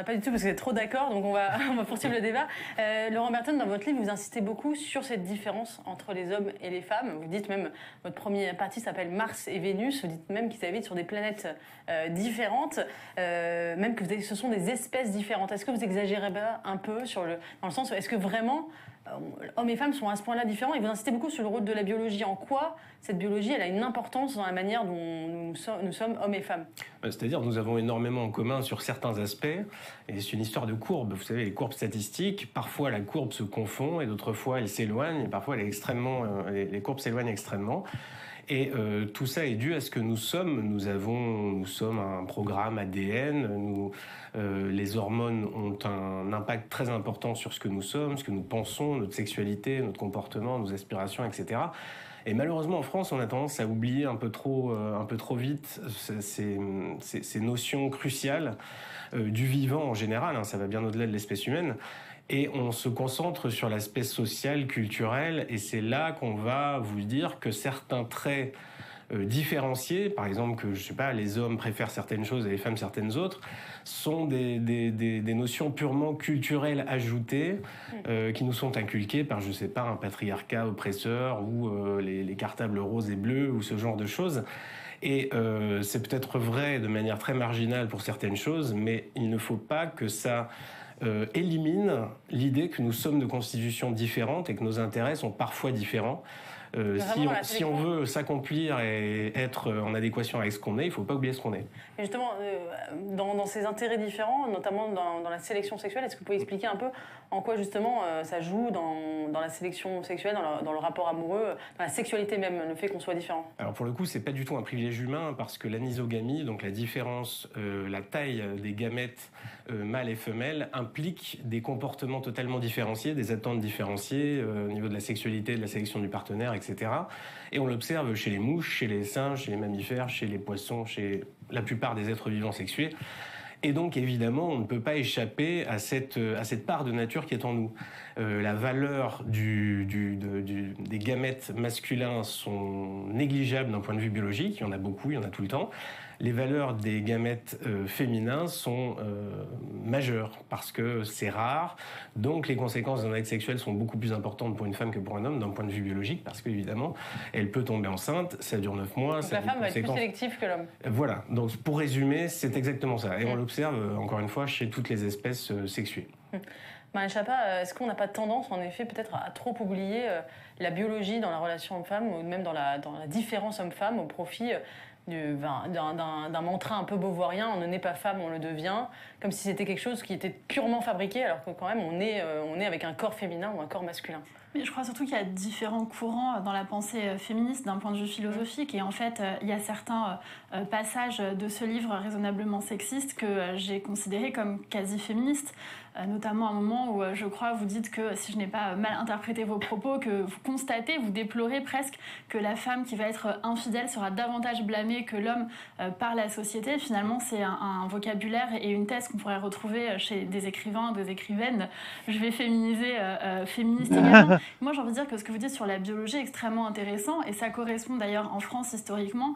Ah, pas du tout, parce que vous êtes trop d'accord, donc on va, *laughs* va poursuivre le débat. Euh, Laurent Berton, dans votre livre, vous insistez beaucoup sur cette différence entre les hommes et les femmes. Vous dites même, votre premier partie s'appelle Mars et Vénus, vous dites même qu'ils habitent sur des planètes euh, différentes, euh, même que ce sont des espèces différentes. Est-ce que vous exagérez un peu sur le, dans le sens, est-ce que vraiment hommes et femmes sont à ce point-là différents. Et vous insistez beaucoup sur le rôle de la biologie. En quoi cette biologie, elle a une importance dans la manière dont nous, sommes hommes et femmes euh, C'est-à-dire, nous avons énormément en commun sur certains aspects. Et c'est une histoire de courbe. Vous savez, les courbes statistiques, parfois la courbe se confond et d'autres fois elle s'éloigne. Et parfois euh, les courbes s'éloignent extrêmement. Et euh, tout ça est dû à ce que nous sommes. Nous avons, nous sommes un programme ADN. Nous, euh, les hormones ont un impact très important sur ce que nous sommes, ce que nous pensons, notre sexualité, notre comportement, nos aspirations, etc. Et malheureusement, en France, on a tendance à oublier un peu trop, euh, un peu trop vite ces, notions cruciales du vivant en général. Hein. ça va bien au-delà de l'espèce humaine et on se concentre sur l'aspect social, culturel, et c'est là qu'on va vous dire que certains traits euh, différenciés, par exemple que je sais pas, les hommes préfèrent certaines choses et les femmes certaines autres, sont des, notions purement culturelles ajoutées mm. euh, qui nous sont inculquées par je sais pas un patriarcat oppresseur ou euh, les, cartables roses et bleus ou ce genre de choses. Et c'est peut-être vrai de manière très marginale pour certaines choses, mais il ne faut pas que ça euh, élimine l'idée que nous sommes de constitutions différentes et que nos intérêts sont parfois différents. Euh, si, on, veut s'accomplir et être en adéquation avec ce qu'on est, il ne faut pas oublier ce qu'on est. justement, euh, dans, ces intérêts différents, notamment dans, dans la sélection sexuelle, est-ce que vous pouvez expliquer un peu en quoi justement euh, ça joue dans, la sélection sexuelle, dans le, rapport amoureux, dans la sexualité même, le fait qu'on soit différent Alors pour le coup, c'est pas du tout un privilège humain parce que l'anisogamie, donc la différence, euh, la taille des gamètes euh, mâles et femelles, implique des comportements totalement différenciés, des attentes différenciées au niveau de la sexualité, de la sélection du partenaire, etc. Et on l'observe chez les mouches, chez les singes, chez les mammifères, chez les poissons, chez la plupart des êtres vivants sexués. Et donc évidemment, on ne peut pas échapper à cette, euh, à cette part de nature qui est en nous. Euh, la valeur des gamètes masculins sont négligeables d'un point de vue biologique, il y en a beaucoup, il y en a tout le temps les valeurs des gamètes euh, féminins sont euh, majeures parce que c'est rare. Donc les conséquences d'un acte sexuel sont beaucoup plus importantes pour une femme que pour un homme d'un point de vue biologique parce qu'évidemment, elle peut tomber enceinte, ça dure 9 mois. Donc la femme va être plus sélective que l'homme. Voilà. Donc pour résumer, c'est exactement ça. Et on mm. l'observe euh, encore une fois chez toutes les espèces sexuées. Mmh. Chapa, est-ce qu'on n'a pas tendance, en effet, peut-être à trop oublier la biologie dans la relation homme-femme ou même dans la différence homme-femme au profit d'un mantra un peu beauvoirien, on ne naît pas femme, on le devient, comme si c'était quelque chose qui était purement fabriqué, alors que quand même on est, euh, on est avec un corps féminin ou un corps masculin. Mais je crois surtout qu'il y a différents courants dans la pensée euh, féministe d'un point de vue philosophique, et en fait euh, il y a certains passages de ce livre raisonnablement sexiste que j'ai considéré comme quasi féministe. Euh, notamment un moment où euh, je crois vous dites que, si je n'ai pas mal interprété vos propos, que vous constatez, vous déplorez presque que la femme qui va être euh, infidèle sera davantage blâmée que l'homme par la société. Finalement, c'est un, vocabulaire et une thèse qu'on pourrait retrouver chez des écrivains, des écrivaines. Je vais féminiser, féministe *laughs* Moi, j'ai envie de dire que ce que vous dites sur la biologie est extrêmement intéressant et ça correspond d'ailleurs en France historiquement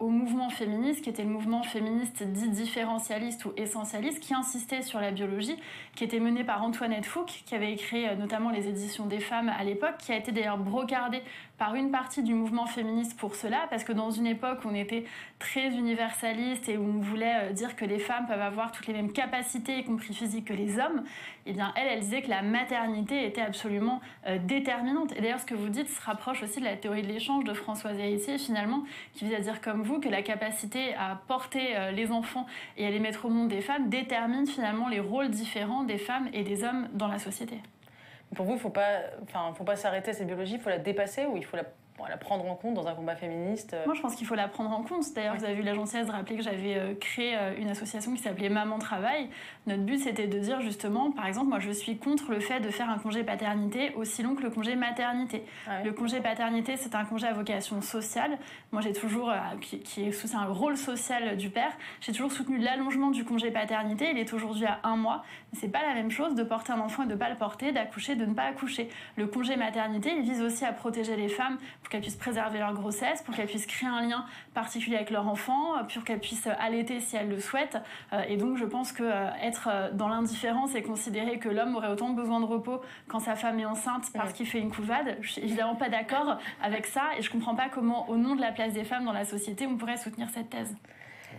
au mouvement féministe, qui était le mouvement féministe dit différentialiste ou essentialiste, qui insistait sur la biologie, qui était menée par Antoinette Fouque, qui avait écrit euh, notamment les éditions des femmes à l'époque, qui a été d'ailleurs brocardée par une partie du mouvement féministe pour cela, parce que dans une époque où on était très universaliste et où on voulait euh, dire que les femmes peuvent avoir toutes les mêmes capacités, y compris physiques, que les hommes, eh bien, elle, elle disait que la maternité était absolument euh, déterminante. Et d'ailleurs, ce que vous dites se rapproche aussi de la théorie de l'échange de Françoise Héritier, finalement, qui vise à dire comme vous que la capacité à porter euh, les enfants et à les mettre au monde des femmes détermine finalement les rôles différents des femmes et des hommes dans la société. Pour vous, faut pas, enfin, faut pas s'arrêter à cette biologie, il faut la dépasser ou il faut la, prendre en compte dans un combat féministe euh? Moi, je pense qu'il faut la prendre en compte. D'ailleurs, vous avez vu l'agence de rappeler que j'avais euh, créé euh, une association qui s'appelait Maman Travail. Notre but, c'était de dire justement, par exemple, moi, je suis contre le fait de faire un congé paternité aussi long que le congé maternité. Ah le congé paternité, c'est un congé à vocation sociale. Moi, j'ai toujours, qui, qui est sous un rôle social du père, j'ai toujours soutenu l'allongement du congé paternité. Il est aujourd'hui à un mois. C'est pas la même chose de porter un enfant et de pas le porter, d'accoucher, de ne pas accoucher. Le congé maternité, il vise aussi à protéger les femmes pour qu'elles puissent préserver leur grossesse, pour qu'elles puissent créer un lien particulier avec leur enfant, pour qu'elles puissent euh, allaiter si elles le souhaitent. Euh, et donc, je pense que euh, être dans l'indifférence et considérer que l'homme aurait autant besoin de repos quand sa femme est enceinte parce qu'il fait une couvade, je suis évidemment pas d'accord avec ça et je comprends pas comment, au nom de la place des femmes dans la société, on pourrait soutenir cette thèse.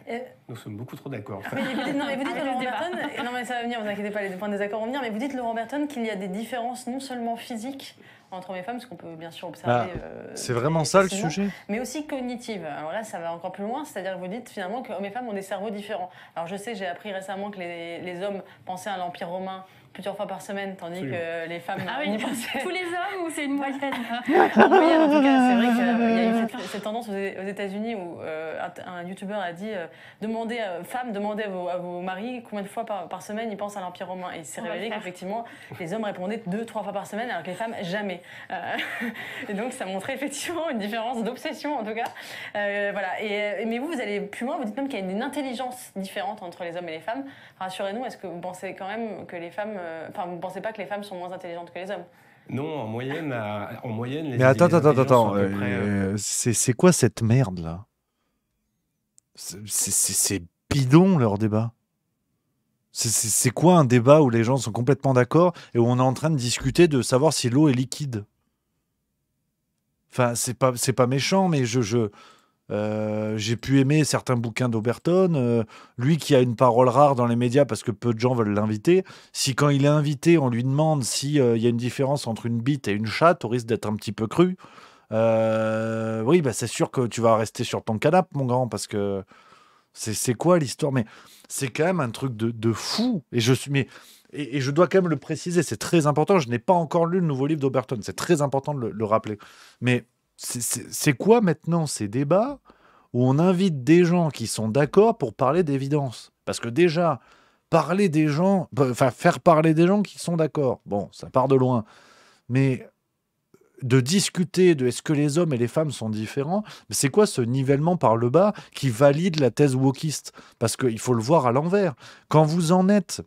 Euh, Nous sommes beaucoup trop d'accord. Ah, vous dites, non, mais vous dites Laurent Berton, non, mais ça va venir, vous inquiétez pas, les points de désaccord vont venir, mais vous dites, Laurent Berton, qu'il y a des différences non seulement physiques entre hommes et femmes, ce qu'on peut bien sûr observer. Bah, euh, c'est vraiment ça le sujet Mais aussi cognitive. Alors là, ça va encore plus loin, c'est-à-dire que vous dites finalement que hommes et femmes ont des cerveaux différents. Alors je sais, j'ai appris récemment que les, les hommes pensaient à l'Empire romain plusieurs fois par semaine, tandis que les femmes ah euh, oui, *laughs* *laughs* Tous les hommes ou c'est une moyenne hein *laughs* Oui, en tout cas, c'est vrai qu'il euh, y a eu cette, tendance aux États-Unis où euh, un youtubeur a dit demander femmes, demandez à vos, maris combien de fois par, semaine ils pensent à l'Empire romain. Et il s'est révélé qu'effectivement, les hommes répondaient deux, trois fois par semaine, alors que les femmes jamais. et donc, ça montrait effectivement une différence d'obsession, en tout cas. voilà. Et, mais vous, vous allez plus loin, vous dites même qu'il y a une intelligence différente entre les hommes et les femmes. Rassurez-nous, est-ce que vous pensez quand même que les femmes, euh, enfin, vous pensez pas que les femmes sont moins intelligentes que les hommes non, en moyenne, en moyenne. Les, Mais attends, attends, attends, attends, euh, c'est quoi cette merde là C'est bidon leur débat. C'est quoi un débat où les gens sont complètement d'accord et où on est en train de discuter de savoir si l'eau est liquide Enfin, c'est pas, pas méchant, mais je, je, euh, j'ai pu aimer certains bouquins d'Oberton. Euh, lui qui a une parole rare dans les médias parce que peu de gens veulent l'inviter. Si quand il est invité, on lui demande s'il euh, y a une différence entre une bite et une chatte, au risque d'être un petit peu cru. oui, bah, c'est sûr que tu vas rester sur ton canapé, mon grand, parce que c'est quoi l'histoire Mais c'est quand même un truc de, fou. Et je suis. Mais, et, je dois quand même le préciser, c'est très important. Je n'ai pas encore lu le nouveau livre d'Oberton. C'est très important de le, le rappeler. Mais c'est quoi maintenant ces débats où on invite des gens qui sont d'accord pour parler d'évidence Parce que déjà, parler des gens, bah, enfin faire parler des gens qui sont d'accord, bon, ça part de loin. Mais de discuter de est-ce que les hommes et les femmes sont différents, c'est quoi ce nivellement par le bas qui valide la thèse wokiste Parce qu'il faut le voir à l'envers. Quand vous en êtes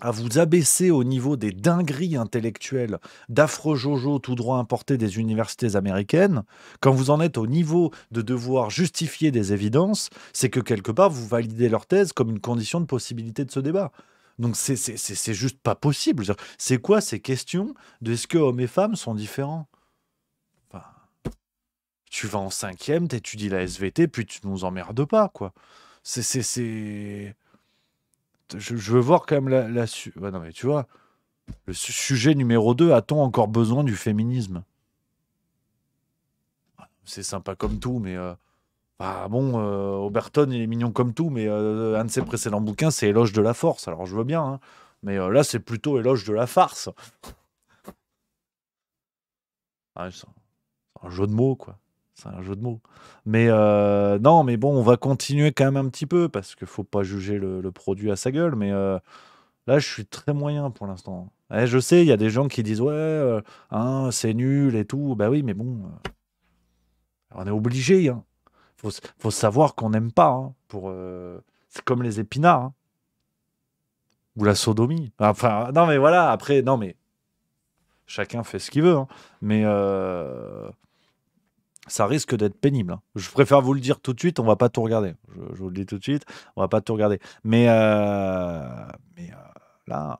à vous abaisser au niveau des dingueries intellectuelles d'affreux jojo tout droit importés des universités américaines, quand vous en êtes au niveau de devoir justifier des évidences, c'est que quelque part vous validez leur thèse comme une condition de possibilité de ce débat. Donc c'est juste pas possible. C'est quoi ces questions de est-ce que hommes et femmes sont différents Tu vas en cinquième, t'étudies la SVT, puis tu nous emmerdes pas, quoi. C'est je, veux voir quand même la, bah non, mais tu vois, le sujet numéro 2, a-t-on encore besoin du féminisme ah, C'est sympa comme tout, mais... Euh, ah bon, euh, Oberton, il est mignon comme tout, mais euh, un de ses précédents bouquins, c'est Éloge de la force. Alors je veux bien, hein, mais là, c'est plutôt Éloge de la farce. Ah, c'est un jeu de mots, quoi c'est un jeu de mots. Mais euh, non, mais bon, on va continuer quand même un petit peu parce qu'il faut pas juger le, produit à sa gueule. Mais euh, là, je suis très moyen pour l'instant. Eh, je sais, il y a des gens qui disent ouais, euh, hein, c'est nul et tout. Ben oui, mais bon, on est obligé. Hein. Faut, savoir qu'on n'aime pas. Hein, c'est comme les épinards hein. ou la sodomie. Enfin, non mais voilà. Après, non mais chacun fait ce qu'il veut. Hein. Mais ça risque d'être pénible. Hein. Je préfère vous le dire tout de suite, on va pas tout regarder. Je, vous le dis tout de suite, on va pas tout regarder. Mais, euh, euh, là,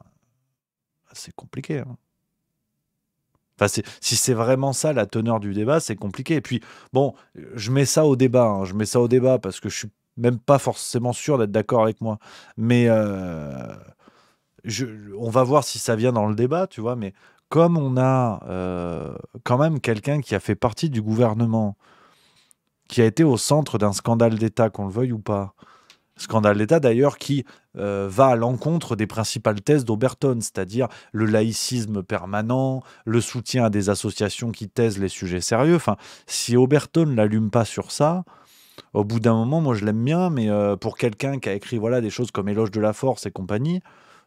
c'est compliqué. Hein. si c'est vraiment ça la teneur du débat, c'est compliqué. Et puis, bon, je mets ça au débat. Hein. je mets ça au débat parce que je suis même pas forcément sûr d'être d'accord avec moi. Mais euh, on va voir si ça vient dans le débat, tu vois. Mais comme on a euh, quand même quelqu'un qui a fait partie du gouvernement, qui a été au centre d'un scandale d'État, qu'on le veuille ou pas, scandale d'État d'ailleurs qui euh, va à l'encontre des principales thèses d'Oberton, c'est-à-dire le laïcisme permanent, le soutien à des associations qui taisent les sujets sérieux. Enfin, si Oberton l'allume pas sur ça, au bout d'un moment, moi je l'aime bien, mais euh, pour quelqu'un qui a écrit voilà des choses comme Éloge de la force et compagnie,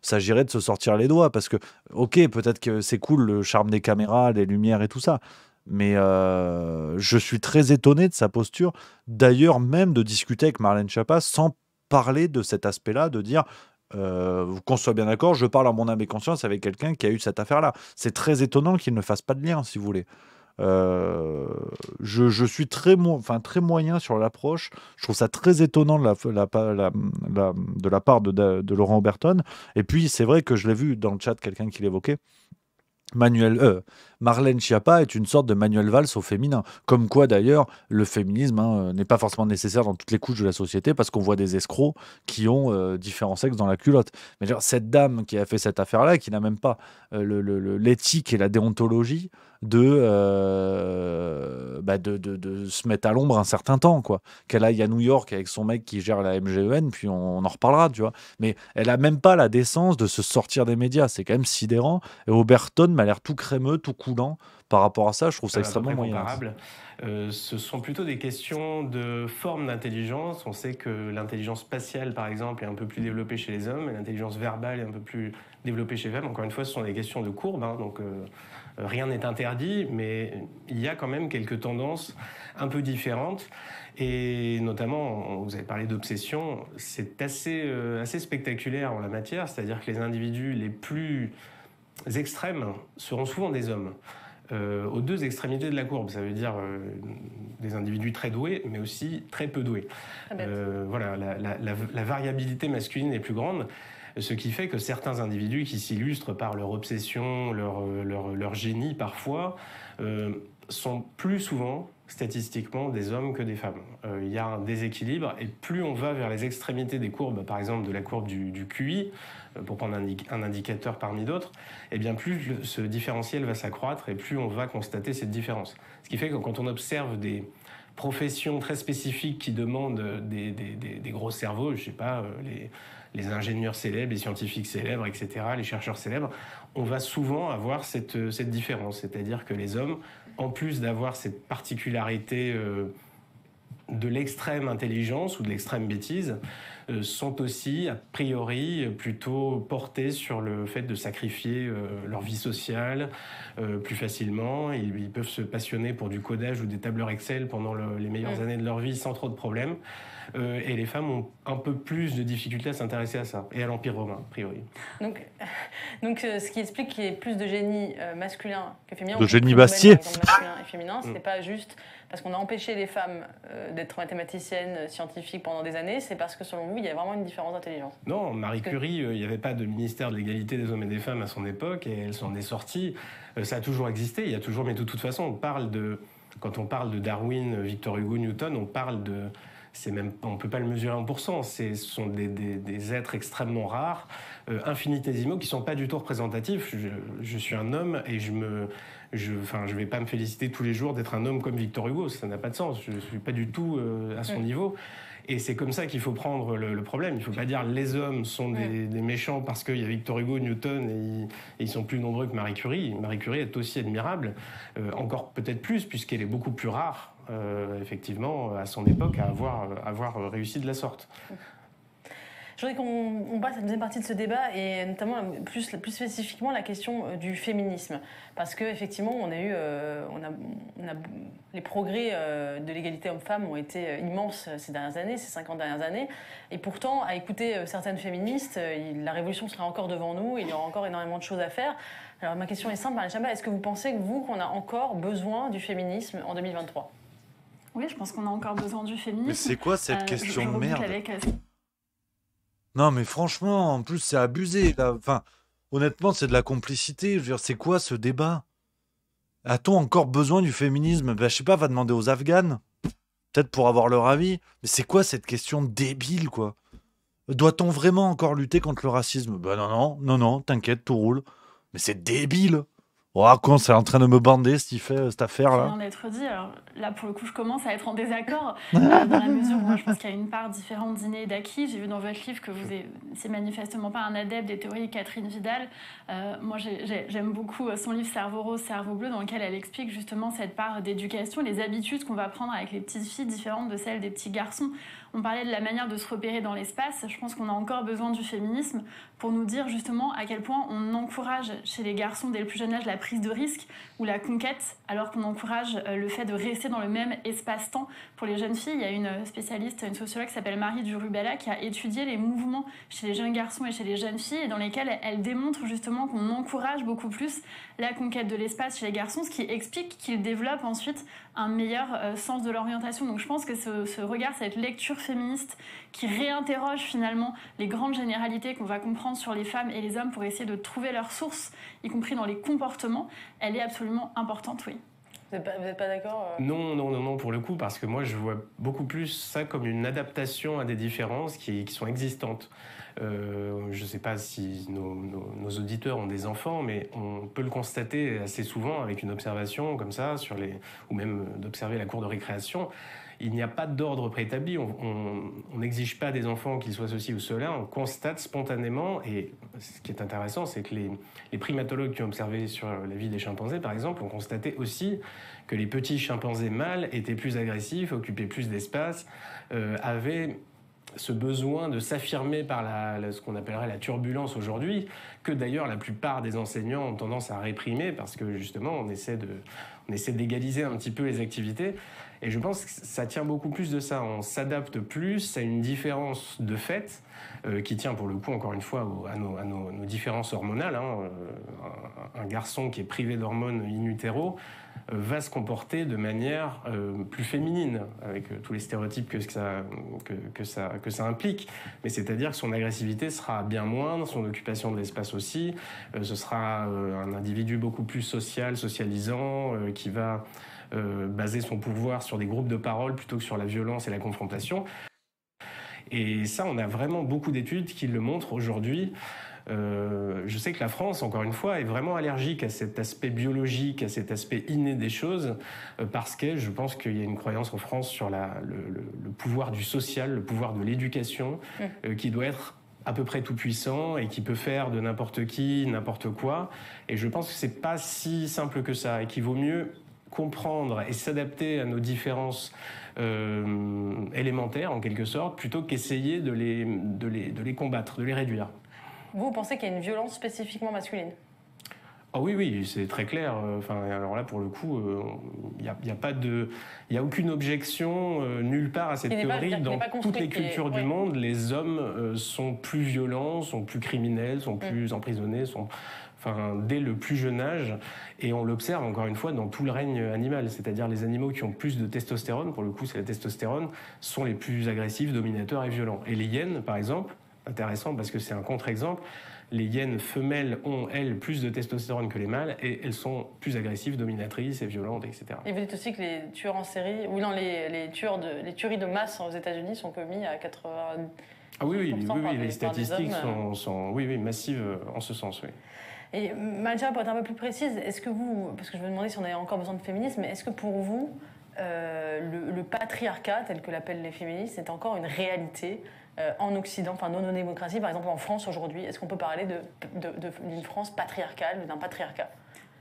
s'agirait de se sortir les doigts parce que, ok, peut-être que c'est cool le charme des caméras, les lumières et tout ça, mais euh, je suis très étonné de sa posture. D'ailleurs, même de discuter avec Marlène Chapa sans parler de cet aspect-là, de dire euh, qu'on soit bien d'accord, je parle en mon âme et conscience avec quelqu'un qui a eu cette affaire-là. C'est très étonnant qu'il ne fasse pas de lien, si vous voulez. Euh, je, suis très, moyen sur l'approche. Je trouve ça très étonnant de la, part de, Laurent Oberton. Et puis, c'est vrai que je l'ai vu dans le chat, quelqu'un qui l'évoquait. Manuel, E Marlène Schiappa est une sorte de Manuel Valls au féminin. Comme quoi, d'ailleurs, le féminisme hein, euh, n'est pas forcément nécessaire dans toutes les couches de la société parce qu'on voit des escrocs qui ont différents sexes dans la culotte. Mais cette dame qui a fait cette affaire-là, qui n'a même pas l'éthique et la déontologie euh, bah, de, de, de, se mettre à l'ombre un certain temps. quoi. Qu'elle aille à New York avec son mec qui gère la MGEN, puis on, en reparlera, tu vois. Mais elle a même pas la décence de se sortir des médias. C'est quand même sidérant. Et Oberton m'a l'air tout crémeux, tout coulant par rapport à ça, je trouve ça ah bah, extrêmement moyen. Euh, ce sont plutôt des questions de forme d'intelligence. On sait que l'intelligence spatiale, par exemple, est un peu plus développée chez les hommes, et l'intelligence verbale est un peu plus développée chez les femmes. Encore une fois, ce sont des questions de courbe, hein, donc euh, rien n'est interdit, mais il y a quand même quelques tendances un peu différentes. Et notamment, vous avez parlé d'obsession, c'est euh, assez, spectaculaire en la matière, c'est-à-dire que les individus les plus extrêmes seront souvent des hommes. Euh, aux deux extrémités de la courbe. Ça veut dire euh, des individus très doués, mais aussi très peu doués. voilà, la, variabilité masculine est plus grande ce qui fait que certains individus qui s'illustrent par leur obsession, leur, euh, euh, leur, génie parfois, euh, sont plus souvent statistiquement des hommes que des femmes. Il y a un déséquilibre et plus on va vers les extrémités des courbes, par exemple de la courbe du, QI, pour prendre un, indicateur parmi d'autres, et eh bien plus ce différentiel va s'accroître et plus on va constater cette différence. Ce qui fait que quand on observe des professions très spécifiques qui demandent des, des gros cerveaux, je sais pas, les, les ingénieurs célèbres, les scientifiques célèbres, etc., les chercheurs célèbres, on va souvent avoir euh, cette, différence. C'est-à-dire que les hommes, en plus d'avoir cette particularité euh, de l'extrême intelligence ou de l'extrême bêtise, euh, sont aussi, a priori, plutôt portés sur le fait de sacrifier leur vie sociale plus facilement. Ils, peuvent se passionner pour du codage ou des tableurs Excel pendant les meilleures années de leur vie sans trop de problèmes. Euh, et les femmes ont un peu plus de difficultés à s'intéresser à ça, et à l'Empire romain, a priori. Donc, donc euh, ce qui explique qu'il y ait plus de génie euh, masculin que féminin. De génie Bastier et féminin, mm. pas juste parce qu'on a empêché les femmes d'être mathématiciennes, scientifiques pendant des années, c'est parce que selon vous, il y a vraiment une différence d'intelligence. Non, Marie Curie, il n'y avait pas de ministère de l'égalité des hommes et des femmes à son époque, et elle s'en est sortie. ça a toujours existé, il y a toujours, mais de toute façon, on parle de quand on parle de Darwin, Victor Hugo, Newton, on parle de, c'est même, on peut pas le mesurer en pourcent. Ce sont des, des, des, êtres extrêmement rares, euh, infinitésimaux, qui sont pas du tout représentatifs. Je, je suis un homme et je me, je, enfin, je vais pas me féliciter tous les jours d'être un homme comme Victor Hugo. Ça n'a pas de sens. Je suis pas du tout euh, à son niveau. Et c'est comme ça qu'il faut prendre le, le, problème. Il faut pas dire les hommes sont des, des méchants parce qu'il y a Victor Hugo, Newton et ils, sont plus nombreux que Marie Curie. Marie Curie est aussi admirable, euh, encore peut-être plus puisqu'elle est beaucoup plus rare euh, effectivement, à son époque, à avoir, avoir réussi de la sorte. Je voudrais qu'on passe à la deuxième partie de ce débat et notamment plus, plus spécifiquement la question euh, du féminisme. Parce qu'effectivement, on a eu. Euh, on a, les progrès de l'égalité homme-femme ont été immenses ces dernières années, ces 50 dernières années. Et pourtant, à écouter certaines féministes, la révolution sera encore devant nous, il y aura encore énormément de choses à faire. Alors ma question est simple, Marie est-ce que vous pensez, vous, qu'on a encore besoin du féminisme en 2023 oui, je pense qu'on a encore besoin du féminisme. Mais c'est quoi cette euh, question de merde euh, Non, mais franchement, en plus, c'est abusé. Enfin, honnêtement, c'est de la complicité. Je veux dire, c'est quoi ce débat A-t-on encore besoin du féminisme ben, Je sais pas, va demander aux Afghanes. Peut-être pour avoir leur avis. Mais c'est quoi cette question débile, quoi Doit-on vraiment encore lutter contre le racisme Ben non, non, non, non, t'inquiète, tout roule. Mais c'est débile Oh, con, c'est en train de me bander cette, euh, cette affaire-là. Je viens d'être dit. là, pour le coup, je commence à être en désaccord. *laughs* Euh, dans la mesure où moi, je pense qu'il y a une part différente d'inné et d'acquis. J'ai vu dans votre livre que vous n'êtes manifestement pas un adepte des théories de Catherine Vidal. Euh, moi, j'aime beaucoup son livre Cerveau rose, cerveau bleu, dans lequel elle explique justement cette part d'éducation, les habitudes qu'on va prendre avec les petites filles différentes de celles des petits garçons. On parlait de la manière de se repérer dans l'espace. Je pense qu'on a encore besoin du féminisme pour nous dire justement à quel point on encourage chez les garçons dès le plus jeune âge la prise de risque, la conquête, alors qu'on encourage euh, le fait de rester dans le même espace-temps pour les jeunes filles. Il y a une euh, spécialiste, une sociologue qui s'appelle Marie Durubella qui a étudié les mouvements chez les jeunes garçons et chez les jeunes filles et dans lesquels elle démontre justement qu'on encourage beaucoup plus la conquête de l'espace chez les garçons, ce qui explique qu'ils développent ensuite un meilleur euh, sens de l'orientation. Donc je pense que ce, ce regard, cette lecture féministe qui réinterroge finalement les grandes généralités qu'on va comprendre sur les femmes et les hommes pour essayer de trouver leur source y compris dans les comportements, elle est absolument importante, oui. Vous n'êtes pas, d'accord euh Non, non, non, non, pour le coup, parce que moi, je vois beaucoup plus ça comme une adaptation à des différences qui, sont existantes. Euh, je ne sais pas si nos, nos, auditeurs ont des enfants, mais on peut le constater assez souvent avec une observation comme ça, sur les, ou même d'observer la cour de récréation il n'y a pas d'ordre préétabli. On n'exige pas des enfants qu'ils soient ceci ou cela. On constate spontanément, et ce qui est intéressant, c'est que les, primatologues qui ont observé sur la vie des chimpanzés, par exemple, ont constaté aussi que les petits chimpanzés mâles étaient plus agressifs, occupaient plus d'espace, euh, avaient ce besoin de s'affirmer par ce qu'on appellerait la turbulence aujourd'hui, que d'ailleurs la plupart des enseignants ont tendance à réprimer parce que justement on essaie on essaie d'égaliser un petit peu les activités. Et je pense que ça tient beaucoup plus de ça. On s'adapte plus à une différence de fait euh, qui tient pour le coup, encore une fois, à, nos, différences hormonales. Hein. Euh, un, garçon qui est privé d'hormones in utero euh, va se comporter de manière plus féminine, avec tous les stéréotypes que ça, que, que ça, que ça implique. Mais c'est-à-dire que son agressivité sera bien moindre, son occupation de l'espace aussi. ce sera un individu beaucoup plus social, socialisant, qui va... Euh, baser son pouvoir sur des groupes de parole plutôt que sur la violence et la confrontation. Et ça, on a vraiment beaucoup d'études qui le montrent aujourd'hui. Euh, je sais que la France, encore une fois, est vraiment allergique à cet aspect biologique, à cet aspect inné des choses, euh, parce que je pense qu'il y a une croyance en France sur le, pouvoir du social, le pouvoir de l'éducation, mmh. qui doit être à peu près tout puissant et qui peut faire de n'importe qui, n'importe quoi. Et je pense que c'est pas si simple que ça et qu'il vaut mieux comprendre et s'adapter à nos différences euh, élémentaires, en quelque sorte, plutôt qu'essayer de les, de, les, de les combattre, de les réduire. Vous, pensez qu'il y a une violence spécifiquement masculine ah oui, oui, c'est très clair. Euh, enfin, alors là, pour le coup, il euh, n'y a, a, pas de, il y a aucune objection nulle part à cette théorie. Dans toutes les cultures du monde, les hommes sont plus violents, sont plus criminels, sont mm. plus emprisonnés, sont dès le plus jeune âge, et on l'observe encore une fois dans tout le règne animal, c'est-à-dire les animaux qui ont plus de testostérone, pour le coup c'est la testostérone, sont les plus agressifs, dominateurs et violents. Et les hyènes, par exemple, intéressant parce que c'est un contre-exemple, les hyènes femelles ont, elles, plus de testostérone que les mâles, et elles sont plus agressives, dominatrices et violentes, etc. Et vous dites aussi que les tueurs en série, ou non, les, les, tueurs de, les tueries de masse aux États-Unis sont commises à 80... Ah oui, oui, oui, oui, les statistiques sont, sont oui, oui, massives en ce sens, oui. Et Malchia, pour être un peu plus précise, est-ce que vous, parce que je me demandais si on avait encore besoin de féminisme, est-ce que pour vous, euh, le, patriarcat, tel que l'appellent les féministes, est encore une réalité euh, en Occident, enfin dans nos démocraties, par exemple en France aujourd'hui Est-ce qu'on peut parler d'une France patriarcale, d'un patriarcat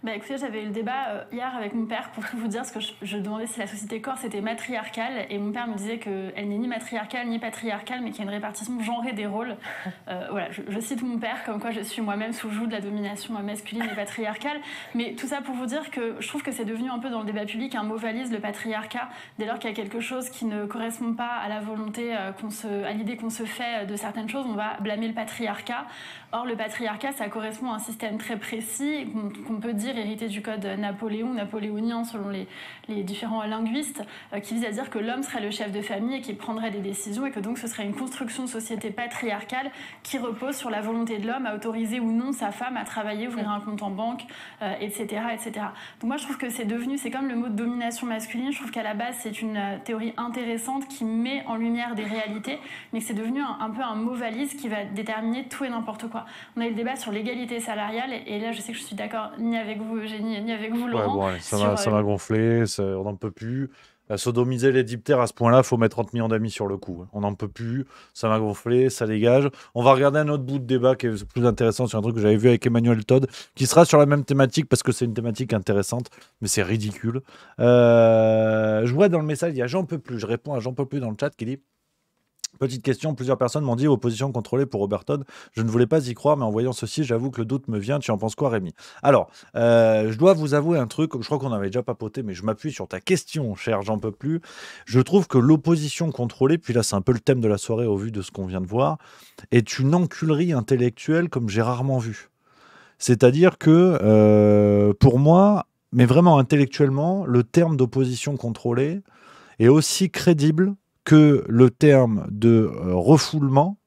bah, j'avais eu le débat euh, hier avec mon père pour vous dire, ce que je, demandais si la société corse était matriarcale, et mon père me disait qu'elle n'est ni matriarcale ni patriarcale, mais qu'il y a une répartition genrée des rôles. *laughs* Euh, voilà, je, cite mon père, comme quoi je suis moi-même sous joug de la domination masculine et patriarcale, mais tout ça pour vous dire que je trouve que c'est devenu un peu dans le débat public un mot valise, le patriarcat, dès lors qu'il y a quelque chose qui ne correspond pas à la volonté, euh, qu'on se, à l'idée qu'on se fait de certaines choses, on va blâmer le patriarcat. Or, le patriarcat, ça correspond à un système très précis qu'on peut dire hérité du code Napoléon, napoléonien selon les, différents linguistes, euh, qui vise à dire que l'homme serait le chef de famille et qu'il prendrait des décisions et que donc ce serait une construction de société patriarcale qui repose sur la volonté de l'homme à autoriser ou non sa femme à travailler, ouvrir un compte en banque, etc., euh, etc. Donc moi, je trouve que c'est devenu, c'est comme le mot de domination masculine, je trouve qu'à la base, c'est une euh, théorie intéressante qui met en lumière des réalités, mais que c'est devenu un peu un mot valise qui va déterminer tout et n'importe quoi. On a eu le débat sur l'égalité salariale, et, là, je sais que je suis d'accord ni avec vous, Eugénie, ni avec vous, Laurent. ça m'a euh, gonflé, on n'en peut plus. sodomiser les diptères à ce point-là, faut mettre 30 millions d'amis sur le coup. Hein. On n'en peut plus, ça m'a gonflé, ça dégage. On va regarder un autre bout de débat qui est plus intéressant sur un truc que j'avais vu avec Emmanuel Todd, qui sera sur la même thématique parce que c'est une thématique intéressante, mais c'est ridicule. Euh, je vois dans le message, il y a Jean peux plus. Je réponds à Jean peux plus dans le chat qui dit Petite question, plusieurs personnes m'ont dit opposition contrôlée pour Robert Je ne voulais pas y croire, mais en voyant ceci, j'avoue que le doute me vient. Tu en penses quoi, Rémi Alors, euh, je dois vous avouer un truc. Je crois qu'on avait déjà papoté, mais je m'appuie sur ta question, cher. J'en peux plus. Je trouve que l'opposition contrôlée, puis là, c'est un peu le thème de la soirée au vu de ce qu'on vient de voir, est une enculerie intellectuelle comme j'ai rarement vu. C'est-à-dire que, euh, pour moi, mais vraiment intellectuellement, le terme d'opposition contrôlée est aussi crédible que le terme de euh, refoulement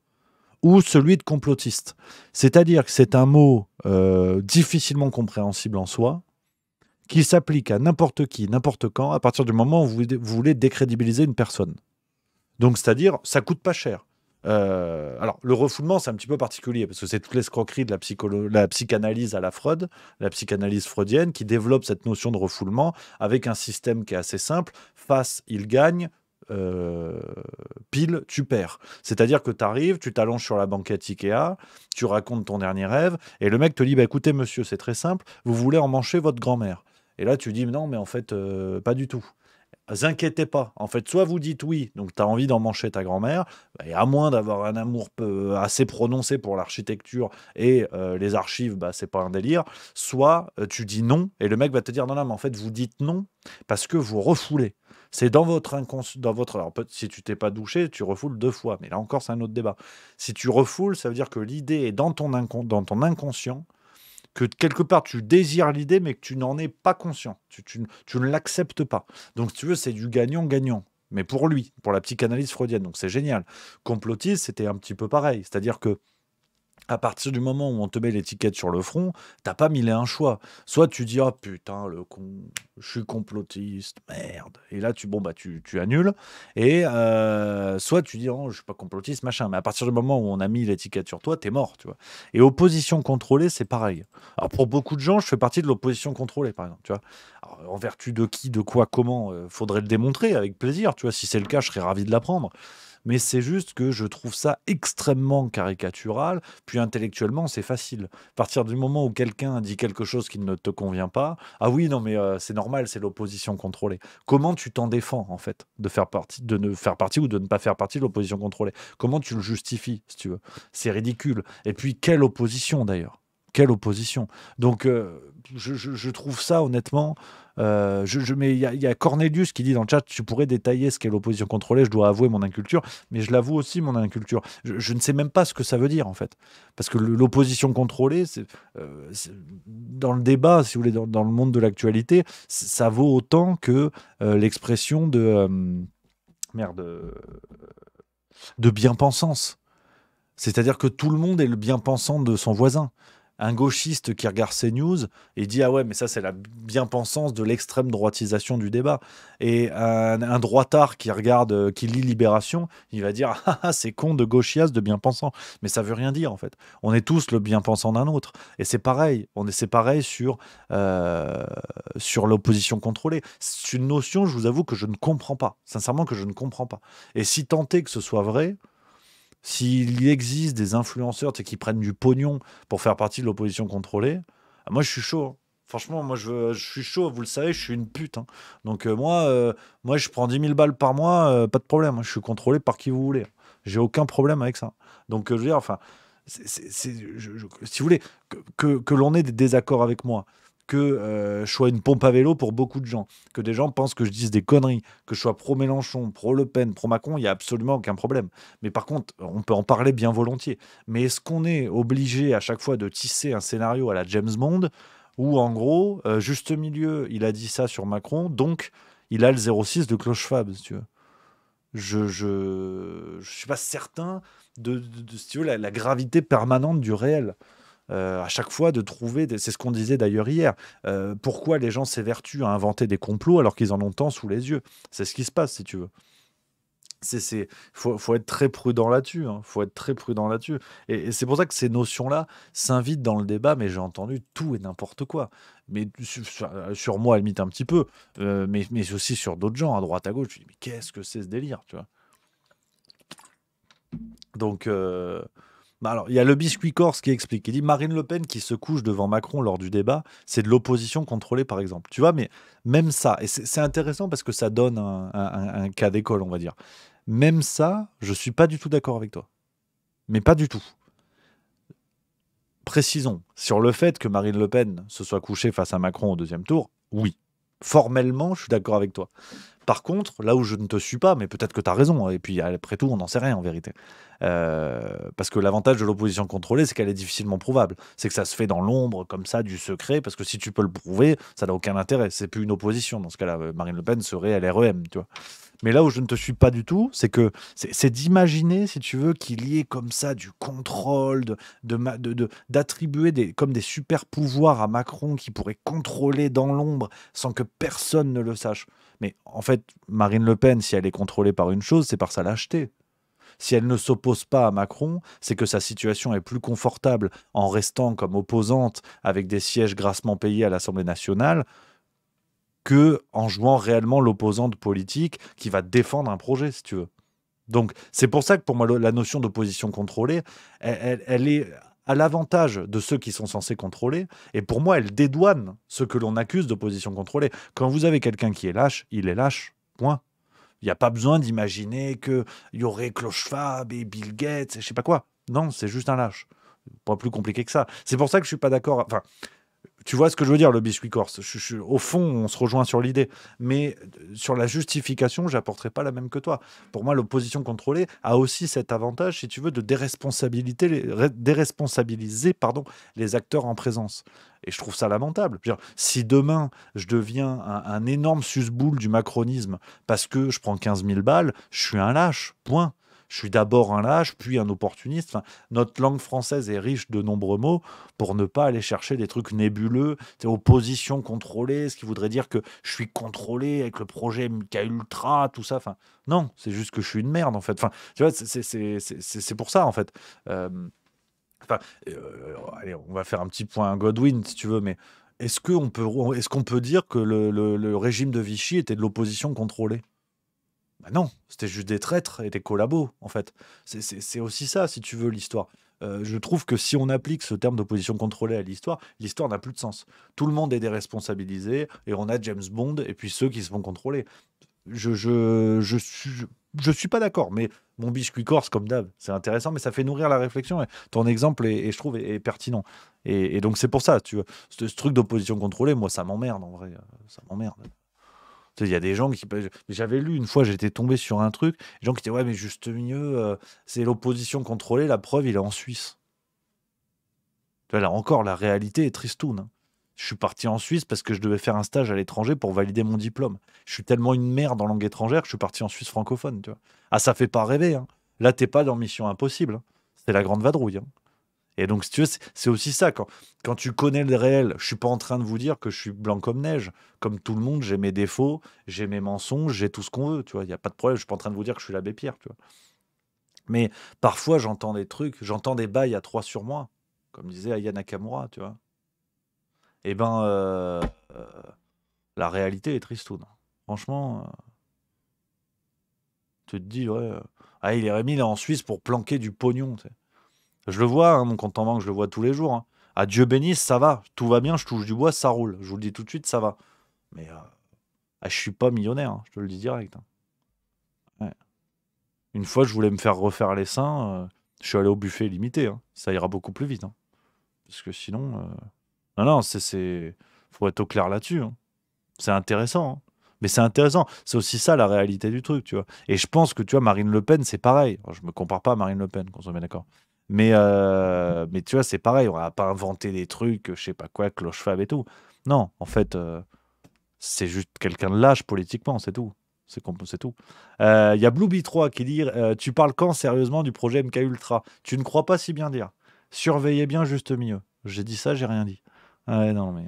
ou celui de complotiste. C'est-à-dire que c'est un mot euh, difficilement compréhensible en soi, qui s'applique à n'importe qui, n'importe quand, à partir du moment où vous, voulez décrédibiliser une personne. Donc, c'est-à-dire, ça coûte pas cher. Euh, alors, le refoulement, c'est un petit peu particulier parce que c'est toute l'escroquerie de la, la, psychanalyse à la Freud, la psychanalyse freudienne, qui développe cette notion de refoulement avec un système qui est assez simple. Face, il gagne, euh, pile, tu perds. C'est-à-dire que tu arrives, tu t'allonges sur la banquette Ikea, tu racontes ton dernier rêve, et le mec te dit bah, écoutez, monsieur, c'est très simple, vous voulez emmancher votre grand-mère. Et là, tu dis non, mais en fait, euh, pas du tout. Inquiétez pas. En fait, soit vous dites oui, donc tu as envie d'emmancher ta grand-mère, bah, et à moins d'avoir un amour euh, assez prononcé pour l'architecture et les archives, bah, c'est pas un délire. Soit tu dis non, et le mec va te dire non, mais en fait, vous dites non parce que vous refoulez. C'est dans votre inconscient, dans votre. si tu t'es pas douché, tu refoules deux fois. Mais là encore, c'est un autre débat. Si tu refoules, ça veut dire que l'idée est dans ton, dans ton inconscient, que quelque part tu désires l'idée, mais que tu n'en es pas conscient. Tu, ne l'acceptes pas. Donc, si tu veux, c'est du gagnant-gagnant mais pour lui, pour la psychanalyse freudienne. Donc c'est génial. Complotiste, c'était un petit peu pareil. C'est-à-dire que à partir du moment où on te met l'étiquette sur le front, t'as pas mille et un choix. Soit tu dis ah putain le con, je suis complotiste, merde. Et là tu bon bah tu, tu annules. Et euh, soit tu dis oh je suis pas complotiste machin. Mais à partir du moment où on a mis l'étiquette sur toi, t'es mort, tu vois. Et opposition contrôlée, c'est pareil. Alors pour beaucoup de gens, je fais partie de l'opposition contrôlée par exemple, tu vois. en vertu de qui, de quoi, comment, euh, faudrait le démontrer avec plaisir, tu vois. Si c'est le cas, je serais ravi de l'apprendre mais c'est juste que je trouve ça extrêmement caricatural, puis intellectuellement, c'est facile. À partir du moment où quelqu'un dit quelque chose qui ne te convient pas, ah oui, non, mais euh, c'est normal, c'est l'opposition contrôlée. Comment tu t'en défends, en fait, de, faire partie, de ne faire partie ou de ne pas faire partie de l'opposition contrôlée Comment tu le justifies, si tu veux C'est ridicule. Et puis, quelle opposition, d'ailleurs quelle opposition. Donc, euh, je, trouve ça honnêtement. Euh, je, mais il y, a Cornelius qui dit dans le chat tu pourrais détailler ce qu'est l'opposition contrôlée. Je dois avouer mon inculture, mais je l'avoue aussi mon inculture. Je, ne sais même pas ce que ça veut dire en fait, parce que l'opposition contrôlée, euh, c'est, dans le débat, si vous voulez, dans, le monde de l'actualité, ça vaut autant que l'expression de merde de bien-pensance. C'est-à-dire que tout le monde est le bien-pensant de son voisin un gauchiste qui regarde CNews news et dit ah ouais mais ça c'est la bien-pensance de l'extrême droitisation du débat et un, droitard qui regarde euh, qui lit Libération il va dire ah, ah c'est con de gauchias de bien-pensant mais ça veut rien dire en fait on est tous le bien-pensant d'un autre et c'est pareil on est c'est pareil sur euh, sur l'opposition contrôlée c'est une notion je vous avoue que je ne comprends pas sincèrement que je ne comprends pas et si tant est que ce soit vrai s'il existe des influenceurs qui prennent du pognon pour faire partie de l'opposition contrôlée, ah, moi je suis chaud. Hein. Franchement, moi je, suis chaud, vous le savez, je suis une pute. Hein. Donc euh, moi, euh, moi je prends 10 000 balles par mois, euh, pas de problème. Hein. Je suis contrôlé par qui vous voulez. J'ai aucun problème avec ça. Donc je veux dire, enfin, si vous voulez, que l'on ait des désaccords avec moi, que euh, je sois une pompe à vélo pour beaucoup de gens, que des gens pensent que je dise des conneries, que je sois pro-Mélenchon, pro-Le Pen, pro-Macron, il n'y a absolument aucun problème. Mais par contre, on peut en parler bien volontiers. Mais est-ce qu'on est obligé à chaque fois de tisser un scénario à la James Bond où en gros, euh, juste milieu, il a dit ça sur Macron, donc il a le 06 de Cloche si tu veux. Je, je, suis pas certain de, la, gravité permanente du réel. Euh, à chaque fois de trouver, c'est ce qu'on disait d'ailleurs hier, euh, pourquoi les gens s'évertuent à inventer des complots alors qu'ils en ont tant sous les yeux C'est ce qui se passe, si tu veux. Il faut, faut, être très prudent là-dessus. Hein. faut être très prudent là-dessus. Et, c'est pour ça que ces notions-là s'invitent dans le débat, mais j'ai entendu tout et n'importe quoi. Mais sur, moi, elle limite, un petit peu. Euh, mais, mais aussi sur d'autres gens, à droite, à gauche. Je dis, mais qu'est-ce que c'est ce délire, tu vois Donc... Bah, alors, il y a le biscuit corse qui explique. Il dit Marine Le Pen qui se couche devant Macron lors du débat, c'est de l'opposition contrôlée, par exemple. Tu vois, mais même ça, et c'est intéressant parce que ça donne un, un cas d'école, on va dire. Même ça, je suis pas du tout d'accord avec toi. Mais pas du tout. Précisons, sur le fait que Marine Le Pen se soit couchée face à Macron au deuxième tour, oui. Formellement, je suis d'accord avec toi. Par contre, là où je ne te suis pas, mais peut-être que tu as raison, hein, et puis après tout, on n'en sait rien en vérité. Euh, parce que l'avantage de l'opposition contrôlée, c'est qu'elle est difficilement prouvable. C'est que ça se fait dans l'ombre, comme ça, du secret, parce que si tu peux le prouver, ça n'a aucun intérêt. C'est plus une opposition. Dans ce cas-là, euh, Marine Le Pen serait à l'REM, tu vois. Mais là où je ne te suis pas du tout, c'est que c'est d'imaginer, si tu veux, qu'il y ait comme ça du contrôle, d'attribuer de, de, des, comme des super pouvoirs à Macron qui pourrait contrôler dans l'ombre sans que personne ne le sache. Mais en fait, Marine Le Pen, si elle est contrôlée par une chose, c'est par sa lâcheté. Si elle ne s'oppose pas à Macron, c'est que sa situation est plus confortable en restant comme opposante avec des sièges grassement payés à l'Assemblée nationale que en jouant réellement l'opposante politique qui va défendre un projet, si tu veux. Donc c'est pour ça que pour moi la notion d'opposition contrôlée, elle est à l'avantage de ceux qui sont censés contrôler. Et pour moi, elle dédouane ce que l'on accuse d'opposition contrôlée. Quand vous avez quelqu'un qui est lâche, il est lâche. Point. Il n'y a pas besoin d'imaginer qu'il y aurait Clochefab et Bill Gates et je sais pas quoi. Non, c'est juste un lâche. Pas plus compliqué que ça. C'est pour ça que je ne suis pas d'accord. Enfin, tu vois ce que je veux dire, le biscuit corse. Je, au fond, on se rejoint sur l'idée. Mais euh, sur la justification, j'apporterai pas la même que toi. Pour moi, l'opposition contrôlée a aussi cet avantage, si tu veux, de déresponsabiliser, les acteurs en présence. Et je trouve ça lamentable. si demain, je deviens un, un énorme susboule du macronisme parce que je prends 15 000 balles, je suis un lâche, point. Je suis d'abord un lâche, puis un opportuniste. notre langue française est riche de nombreux mots pour ne pas aller chercher des trucs nébuleux, opposition contrôlée, ce qui voudrait dire que je suis contrôlé avec le projet MK Ultra, tout ça. Enfin, non, c'est juste que je suis une merde en fait. Enfin, tu vois, c'est pour ça en fait. Euh, enfin, euh, allez, on va faire un petit point Godwin si tu veux, mais est-ce qu'on peut, est qu'on peut dire que le régime de Vichy était de l'opposition contrôlée bah non, c'était juste des traîtres et des collabos, en fait. C'est aussi ça, si tu veux, l'histoire. Euh, je trouve que si on applique ce terme d'opposition contrôlée à l'histoire, l'histoire n'a plus de sens. Tout le monde est déresponsabilisé et on a James Bond et puis ceux qui se font contrôler. Je, je, suis, pas d'accord, mais mon biscuit corse, comme d'hab, c'est intéressant, mais ça fait nourrir la réflexion. ton exemple, et je trouve, est, pertinent. Et, donc, c'est pour ça, tu vois. Ce, ce truc d'opposition contrôlée, moi, ça m'emmerde, en vrai. Ça m'emmerde. Il y a des gens qui. J'avais lu une fois, j'étais tombé sur un truc, des gens qui étaient Ouais, mais juste mieux, euh, c'est l'opposition contrôlée, la preuve, il est en Suisse. Là encore, la réalité est tristoune. Hein. Je suis parti en Suisse parce que je devais faire un stage à l'étranger pour valider mon diplôme. Je suis tellement une merde en langue étrangère que je suis parti en Suisse francophone. Tu vois. Ah, ça fait pas rêver. Hein. Là, t'es pas dans Mission Impossible. Hein. C'est la grande vadrouille. Hein. Et donc, si tu veux, c'est aussi ça. Quand, tu connais le réel, je suis pas en train de vous dire que je suis blanc comme neige. Comme tout le monde, j'ai mes défauts, j'ai mes mensonges, j'ai tout ce qu'on veut. Tu vois, il n'y a pas de problème. Je suis pas en train de vous dire que je suis l'abbé Pierre. Tu vois. Mais parfois, j'entends des trucs, j'entends des bails à trois sur moi, comme disait Aya Nakamura. Tu vois. Eh ben, euh, euh, la réalité est tristoune. Franchement, euh, tu te dis, ouais, ah, il est remis là en Suisse pour planquer du pognon. Tu je le vois, hein, mon compte en banque, je le vois tous les jours. Hein. Ah, Dieu bénisse, ça va. Tout va bien, je touche du bois, ça roule. Je vous le dis tout de suite, ça va. Mais je euh, ne ah, je suis pas millionnaire, hein, je te le dis direct. Hein. Une fois, je voulais me faire refaire les seins. Euh, je suis allé au buffet limité. Ça ira beaucoup plus vite. Parce que sinon. Euh, non, non, c'est. Faut être au clair là-dessus. C'est intéressant. Mais c'est intéressant. C'est aussi ça la réalité du truc, tu vois. Et je pense que, tu vois, Marine Le Pen, c'est pareil. Je je me compare pas à Marine Le Pen, qu'on se met d'accord. Mais, euh, mais tu vois, c'est pareil, on n'a pas inventé des trucs, je sais pas quoi, cloche fab et tout. Non, en fait, euh, c'est juste quelqu'un de lâche politiquement, c'est tout. C'est tout. Euh, il y a Blueby 3 qui dit Tu parles quand sérieusement du projet MK Ultra Tu ne crois pas si bien dire. Surveillez bien juste mieux. J'ai dit ça, j'ai rien dit. Ouais, non, mais.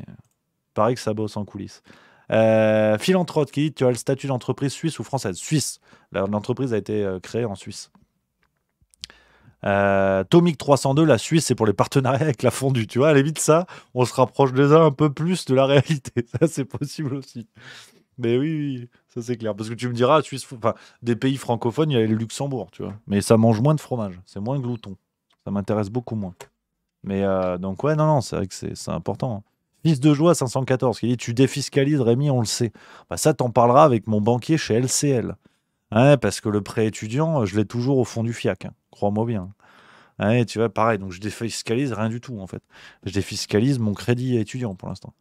Pareil que ça bosse en coulisses. Euh, qui dit Tu as le statut d'entreprise suisse ou française Suisse. L'entreprise a été créée en Suisse. Euh, Tomic 302, la Suisse, c'est pour les partenariats avec la fondue. Tu vois, Allez vite ça, on se rapproche déjà un peu plus de la réalité. *laughs* Ça, c'est possible aussi. Mais oui, ça, c'est clair. Parce que tu me diras, Suisse, enfin, des pays francophones, il y a le Luxembourg, tu vois. Mais ça mange moins de fromage. C'est moins glouton. Ça m'intéresse beaucoup moins. Mais euh, donc, ouais, non, non, c'est vrai que c'est important. Hein. Fils de joie 514 qui dit Tu défiscalises, Rémi, on le sait. Bah, ça, t'en parlera avec mon banquier chez LCL parce que le prêt étudiant, euh, je l'ai toujours au fond du fiac, hein. crois-moi bien. tu vois, pareil, donc je défiscalise rien du tout en fait. Je défiscalise mon crédit étudiant pour l'instant.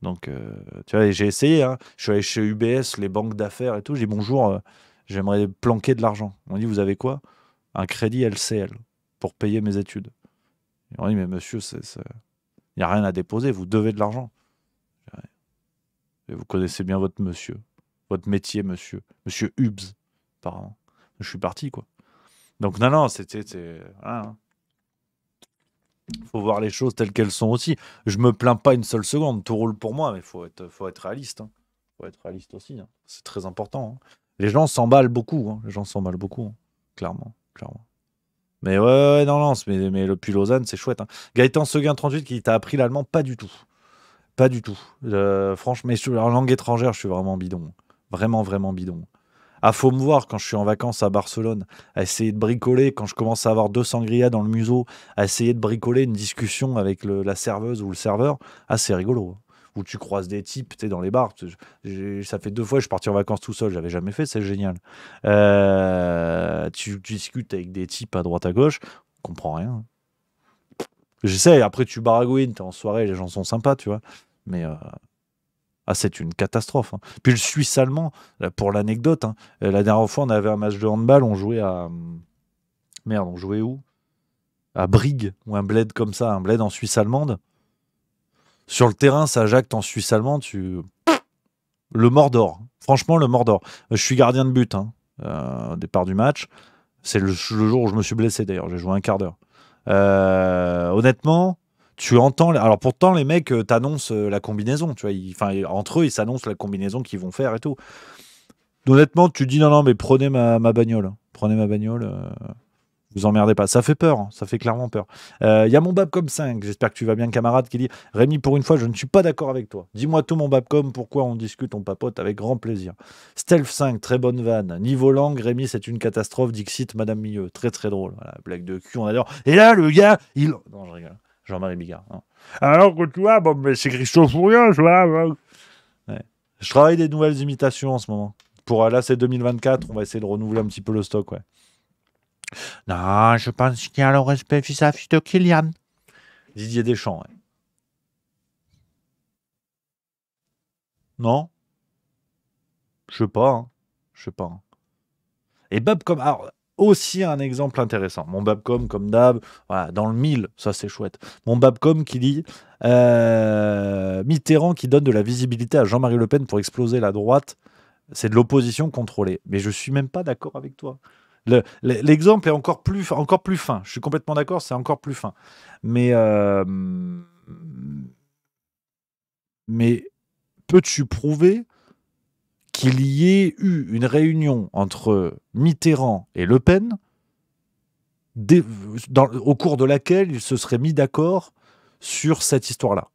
Donc, euh, tu vois, j'ai essayé, hein. je suis allé chez UBS, les banques d'affaires et tout, j'ai dit bonjour, euh, j'aimerais planquer de l'argent. On dit, vous avez quoi Un crédit LCL pour payer mes études. On on dit, mais monsieur, il n'y a rien à déposer, vous devez de l'argent. et Vous connaissez bien votre monsieur, votre métier, monsieur, monsieur UBS apparemment. Je suis parti, quoi. Donc, non, non, c'était. Hein. Faut voir les choses telles qu'elles sont aussi. Je me plains pas une seule seconde. Tout roule pour moi, mais faut être, faut être réaliste. Hein. Faut être réaliste aussi. Hein. C'est très important. Hein. Les gens s'emballent beaucoup. Les gens s'emballent beaucoup, clairement, clairement. Mais ouais, ouais non, non. Mais, mais depuis Lausanne, c'est chouette. Gaëtan Seguin 38 qui t'a appris l'allemand, pas du tout. Pas du tout. Euh, franchement, mais en langue étrangère, je suis vraiment bidon. Vraiment, vraiment bidon à ah, faut me voir quand je suis en vacances à Barcelone, à essayer de bricoler quand je commence à avoir deux sangria dans le museau, à essayer de bricoler une discussion avec la serveuse ou le serveur, ah rigolo. Hein. Où tu croises des types, tu dans les bars. Ça fait deux fois que je suis parti en vacances tout seul, j'avais jamais fait, c'est génial. Euh, tu, discutes avec des types à droite à gauche, comprends comprend rien. J'essaie, après tu baragouines, t'es en soirée, les gens sont sympas, tu vois. Mais euh, ah, c'est une catastrophe. Hein. Puis le Suisse allemand, euh, pour l'anecdote, hein, euh, la dernière fois, on avait un match de handball, on jouait à. Hmm, merde, on jouait où À Brigue, ou un bled comme ça, un bled en Suisse allemande. Sur le terrain, ça jacte en Suisse allemande, tu. Le Mordor. Franchement, le Mordor. Je suis gardien de but hein, euh, au départ du match. C'est le, jour où je me suis blessé d'ailleurs, j'ai joué un quart d'heure. honnêtement, tu entends. Alors pourtant, les mecs euh, t'annoncent euh, la combinaison, tu vois. enfin entre eux, ils s'annoncent la combinaison qu'ils vont faire et tout. Honnêtement, tu dis non, non, mais prenez ma, bagnole. Hein. Prenez ma bagnole. Euh, vous emmerdez pas. Ça fait peur, hein. ça fait clairement peur. Il y a mon Babcom 5, j'espère que tu vas bien, camarade, qui dit Rémi, pour une fois, je ne suis pas d'accord avec toi. Dis-moi tout, mon Babcom, pourquoi on discute, on papote avec grand plaisir. Stealth 5, très bonne vanne. Niveau langue, Rémi, c'est une catastrophe. Dixit, Madame Milieu, très très drôle. Voilà, blague de cul, on adore. Et là, le gars, il. Non, je rigole. Jean-Marie Bigard. Hein. Alors que tu vois, c'est Christophe Fourier, je vois. Hein. Je travaille des nouvelles imitations en ce moment. Pour euh, là, c'est 2024, on va essayer de renouveler un petit peu le stock, ouais. Non, je pense qu'il y a le respect vis-à-vis de Kylian. Didier Deschamps, ouais. Non Je sais pas, hein. Je sais pas. Et Bob comme aussi un exemple intéressant. Mon Babcom, comme d'hab, dans le mille, ça c'est chouette. Mon Babcom qui dit euh, Mitterrand qui donne de la visibilité à Jean-Marie Le Pen pour exploser la droite, c'est de l'opposition contrôlée. Mais je ne suis même pas d'accord avec toi. L'exemple est encore plus, encore plus fin. Je suis complètement d'accord, c'est encore plus fin. Mais, euh, mais peux-tu prouver qu'il y ait eu une réunion entre Mitterrand et Le Pen, au cours de laquelle ils se seraient mis d'accord sur cette histoire-là,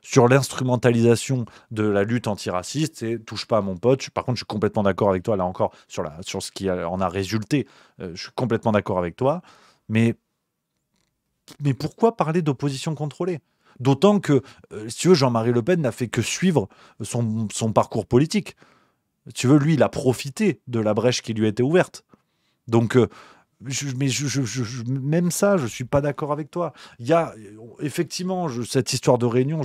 sur l'instrumentalisation de la lutte antiraciste et touche pas à mon pote. par contre, je suis complètement d'accord avec toi là encore sur, sur ce qui en a résulté. Euh, je suis complètement d'accord avec toi, mais mais pourquoi parler d'opposition contrôlée D'autant que, euh, si tu veux, Jean-Marie Le Pen n'a fait que suivre son, son parcours politique tu veux, lui, il a profité de la brèche qui lui a été ouverte. Donc, euh, mais même ça, je ne suis pas d'accord avec toi. Il y a effectivement cette histoire de réunion,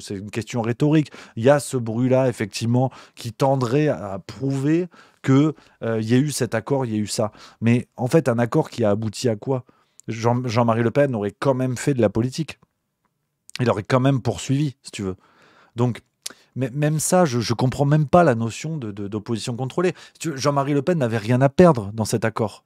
c'est une question rhétorique. Il y a ce bruit-là, effectivement, qui tendrait à prouver qu'il euh, y a eu cet accord, il y a eu ça. Mais en fait, un accord qui a abouti à quoi Jean-Marie Le Pen aurait quand même fait de la politique. Il aurait quand même poursuivi, si tu veux. Donc, même ça, je ne comprends même pas la notion d'opposition de, contrôlée. Jean-Marie Le Pen n'avait rien à perdre dans cet accord.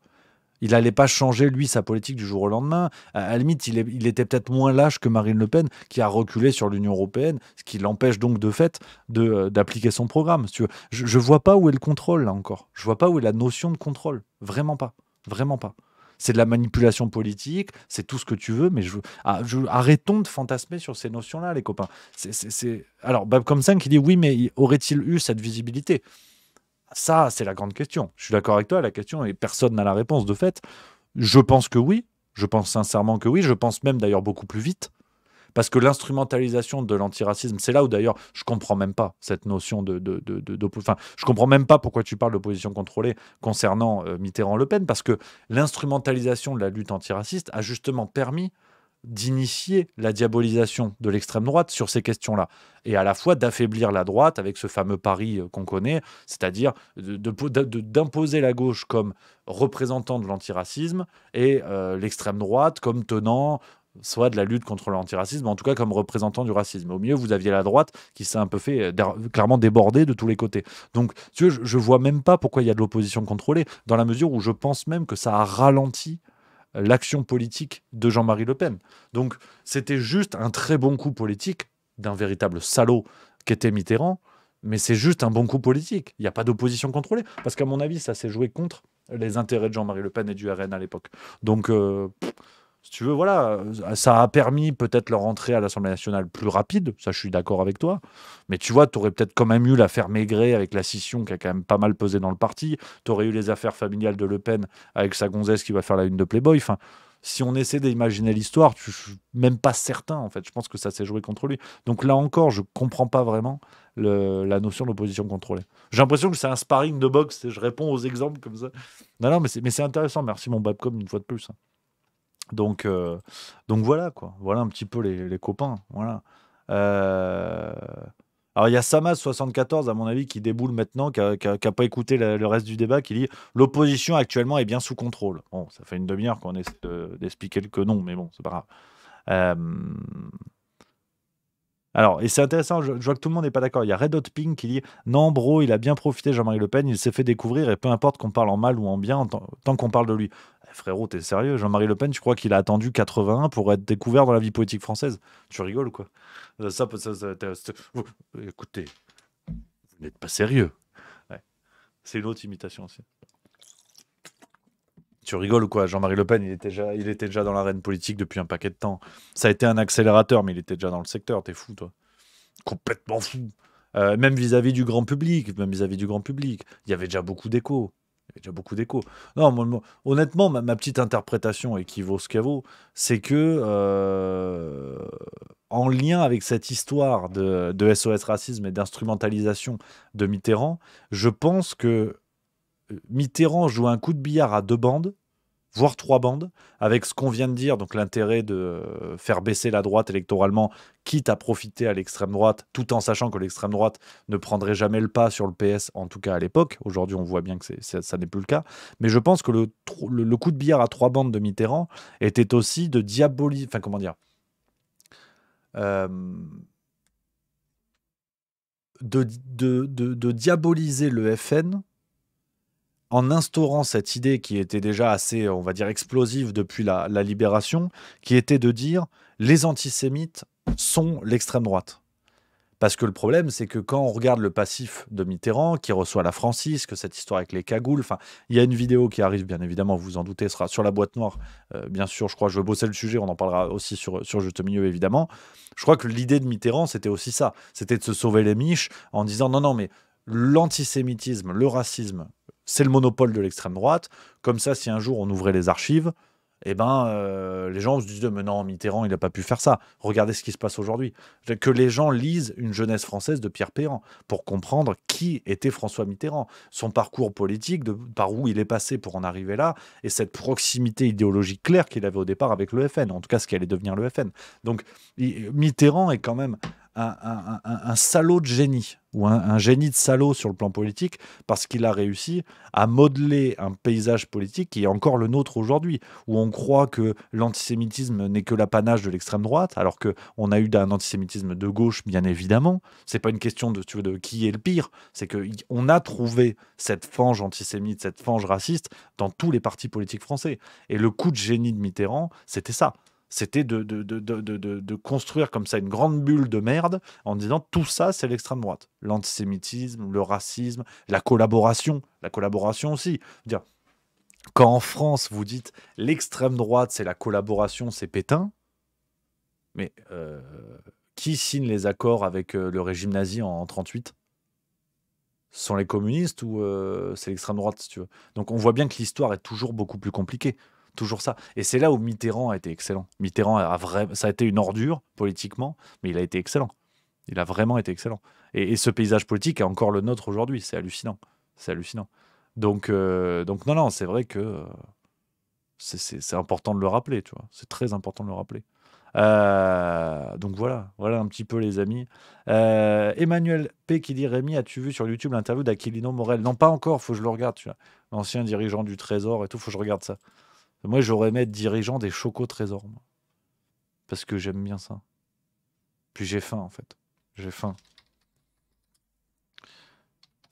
Il n'allait pas changer, lui, sa politique du jour au lendemain. À la limite, il, était peut-être moins lâche que Marine Le Pen, qui a reculé sur l'Union européenne, ce qui l'empêche donc de fait euh, d'appliquer son programme. Je ne vois pas où est le contrôle, là encore. Je ne vois pas où est la notion de contrôle. Vraiment pas. Vraiment pas c'est de la manipulation politique, c'est tout ce que tu veux, mais je, ah, arrêtons de fantasmer sur ces notions-là, les copains. C'est, Alors, Babcom 5, qui dit oui, mais aurait-il eu cette visibilité Ça, c'est la grande question. Je suis d'accord avec toi, la question, et personne n'a la réponse de fait. Je pense que oui, je pense sincèrement que oui, je pense même d'ailleurs beaucoup plus vite. Parce que l'instrumentalisation de l'antiracisme, c'est là où d'ailleurs je comprends même pas cette notion de. de, de, de je comprends même pas pourquoi tu parles d'opposition contrôlée concernant euh, Mitterrand-Le Pen, parce que l'instrumentalisation de la lutte antiraciste a justement permis d'initier la diabolisation de l'extrême droite sur ces questions-là, et à la fois d'affaiblir la droite avec ce fameux pari euh, qu'on connaît, c'est-à-dire d'imposer la gauche comme représentant de l'antiracisme et euh, l'extrême droite comme tenant soit de la lutte contre l'antiracisme, en tout cas comme représentant du racisme. Au mieux, vous aviez la droite qui s'est un peu fait euh, clairement déborder de tous les côtés. Donc, tu vois, je ne vois même pas pourquoi il y a de l'opposition contrôlée, dans la mesure où je pense même que ça a ralenti euh, l'action politique de Jean-Marie Le Pen. Donc, c'était juste un très bon coup politique d'un véritable salaud était Mitterrand, mais c'est juste un bon coup politique. Il n'y a pas d'opposition contrôlée, parce qu'à mon avis, ça s'est joué contre les intérêts de Jean-Marie Le Pen et du RN à l'époque. Donc, euh, si tu veux, voilà, euh, ça a permis peut-être leur entrée à l'Assemblée nationale plus rapide, ça je suis d'accord avec toi, mais tu vois, tu aurais peut-être quand même eu l'affaire Maigret avec la scission qui a quand même pas mal pesé dans le parti, tu aurais eu les affaires familiales de Le Pen avec sa gonzesse qui va faire la une de Playboy, enfin, si on essaie d'imaginer l'histoire, je suis même pas certain en fait, je pense que ça s'est joué contre lui. Donc là encore, je comprends pas vraiment la notion de l'opposition contrôlée. J'ai l'impression que c'est un sparring de boxe, et je réponds aux exemples comme ça. Non, non, mais c'est intéressant, merci mon Babcom une fois de plus. Hein. Donc, euh, donc voilà, quoi. Voilà un petit peu les, les copains. Voilà. Euh, alors, il y a Samas74, à mon avis, qui déboule maintenant, qui n'a pas écouté le reste du débat, qui dit L'opposition actuellement est bien sous contrôle. Bon, ça fait une demi-heure qu'on essaie d'expliquer le que non, mais bon, c'est pas grave. Euh, alors, et c'est intéressant, je, vois que tout le monde n'est pas d'accord. Il y a Red Hot Pink qui dit Non, bro, il a bien profité Jean-Marie Le Pen, il s'est fait découvrir et peu importe qu'on parle en mal ou en bien, tant qu'on parle de lui. Frérot, t'es sérieux Jean-Marie Le Pen, tu crois qu'il a attendu 81 pour être découvert dans la vie politique française Tu rigoles, quoi. Euh, ça, ça, écoutez, vous n'êtes pas sérieux. C'est une autre imitation aussi. Tu rigoles ou quoi Jean-Marie Le Pen, il était, déjà, il était déjà dans l'arène politique depuis un paquet de temps. Ça a été un accélérateur, mais il était déjà dans le secteur. T'es fou, toi. Complètement fou. Euh, même vis-à-vis du grand public, même vis à -vis du grand public, il y avait déjà beaucoup d'écho. Il y a beaucoup d'écho. Non, honnêtement, ma, petite interprétation, et qui vaut ce qu'elle vaut, c'est que, euh, en lien avec cette histoire de SOS racisme et d'instrumentalisation de Mitterrand, je pense que euh, Mitterrand joue un coup de billard à deux bandes voire trois bandes, avec ce qu'on vient de dire, donc l'intérêt de euh, faire baisser la droite électoralement, quitte à profiter à l'extrême droite, tout en sachant que l'extrême droite ne prendrait jamais le pas sur le PS, en tout cas à l'époque. Aujourd'hui, on voit bien que c'est ça n'est plus le cas. Mais je pense que le, coup de billard à trois bandes de Mitterrand était aussi de diaboliser, enfin comment dire, euh, de, de diaboliser le FN en instaurant cette idée qui était déjà assez, on va dire, explosive depuis la, libération, qui était de dire les antisémites sont l'extrême droite. Parce que le problème, c'est que quand on regarde le passif de Mitterrand, qui reçoit la Francisque, cette histoire avec les cagoules, enfin, il y a une vidéo qui arrive, bien évidemment, vous vous en doutez, sera sur la boîte noire, euh, bien sûr, je crois, je vais bosser le sujet, on en parlera aussi sur, sur Juste Milieu, évidemment. Je crois que l'idée de Mitterrand, c'était aussi ça, c'était de se sauver les miches en disant non, non, mais l'antisémitisme, le racisme, c'est le monopole de l'extrême droite. Comme ça, si un jour on ouvrait les archives, eh ben, euh, les gens se disent mais non, Mitterrand, il n'a pas pu faire ça. Regardez ce qui se passe aujourd'hui. Que les gens lisent une jeunesse française de Pierre Perrin pour comprendre qui était François Mitterrand, son parcours politique, de, par où il est passé pour en arriver là, et cette proximité idéologique claire qu'il avait au départ avec le FN, en tout cas ce qui allait devenir le FN. Donc Mitterrand est quand même un, salaud de génie, ou un, génie de salaud sur le plan politique, parce qu'il a réussi à modeler un paysage politique qui est encore le nôtre aujourd'hui, où on croit que l'antisémitisme n'est que l'apanage de l'extrême droite, alors qu'on a eu un antisémitisme de gauche, bien évidemment. Ce n'est pas une question de, tu de qui est le pire, c'est qu'on a trouvé cette fange antisémite, cette fange raciste dans tous les partis politiques français. Et le coup de génie de Mitterrand, c'était ça. C'était de, de, construire comme ça une grande bulle de merde en disant tout ça, c'est l'extrême droite. L'antisémitisme, le racisme, la collaboration. La collaboration aussi. quand en France, vous dites l'extrême droite, c'est la collaboration, c'est Pétain, mais euh, qui signe les accords avec euh, le régime nazi en 1938 Ce sont les communistes ou euh, c'est l'extrême droite, tu veux Donc on voit bien que l'histoire est toujours beaucoup plus compliquée toujours ça. Et c'est là où Mitterrand a été excellent. Mitterrand a vraiment, ça a été une ordure politiquement, mais il a été excellent. Il a vraiment été excellent. Et, ce paysage politique est encore le nôtre aujourd'hui. C'est hallucinant. C'est hallucinant. Donc, euh, donc non, non, c'est vrai que euh, c'est important de le rappeler, tu vois. C'est très important de le rappeler. Euh, donc voilà, voilà un petit peu les amis. Emmanuel P qui dit Rémi, as-tu vu sur YouTube l'interview d'Aquilino Morel Non, pas encore, faut que je le regarde, tu l'ancien dirigeant du Trésor et tout, faut que je regarde ça. Moi, j'aurais aimé être dirigeant des Choco Trésors. Parce que j'aime bien ça. Puis j'ai faim, en fait. J'ai faim.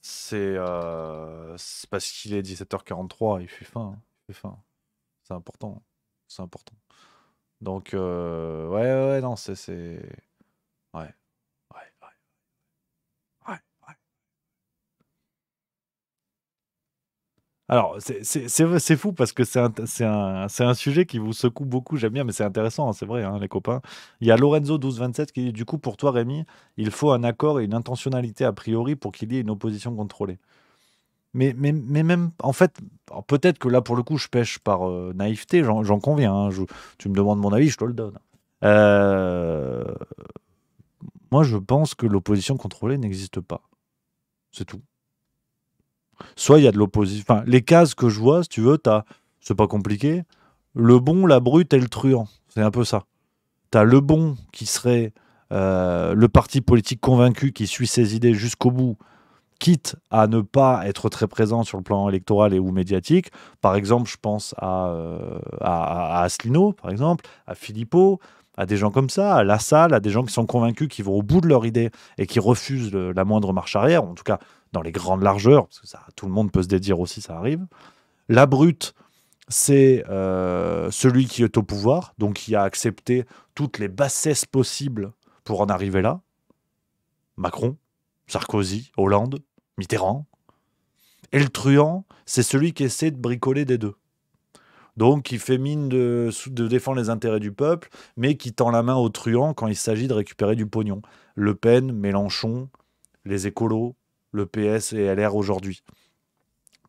C'est euh, parce qu'il est 17h43, hein. il fait faim. C'est important. C'est important. Donc, euh, ouais, ouais, non, c'est. Ouais. Alors, c'est fou parce que c'est un, sujet qui vous secoue beaucoup, j'aime bien, mais c'est intéressant, hein, c'est vrai, hein, les copains. Il y a Lorenzo1227 qui dit Du coup, pour toi, Rémi, il faut un accord et une intentionnalité a priori pour qu'il y ait une opposition contrôlée. Mais, mais, mais même, en fait, peut-être que là, pour le coup, je pêche par euh, naïveté, j'en conviens. Hein, tu me demandes mon avis, je te le donne. Euh, moi, je pense que l'opposition contrôlée n'existe pas. C'est tout. Soit il y a de l'opposition. les cases que je vois, si tu veux, t'as, c'est pas compliqué, le bon, la brute et le truand. C'est un peu ça. tu as le bon qui serait euh, le parti politique convaincu qui suit ses idées jusqu'au bout, quitte à ne pas être très présent sur le plan électoral et ou médiatique. Par exemple, je pense à, euh, à, à Asselineau, par exemple, à Philippot, à des gens comme ça, à la salle, à des gens qui sont convaincus, qui vont au bout de leur idée et qui refusent la moindre marche arrière, en tout cas dans les grandes largeurs, parce que ça, tout le monde peut se dédire aussi, ça arrive. La brute, c'est euh, celui qui est au pouvoir, donc qui a accepté toutes les bassesses possibles pour en arriver là. Macron, Sarkozy, Hollande, Mitterrand. Et le truand, c'est celui qui essaie de bricoler des deux donc qui fait mine de, défendre les intérêts du peuple, mais qui tend la main aux truands quand il s'agit de récupérer du pognon. Le Pen, Mélenchon, les écolos, le PS et LR aujourd'hui.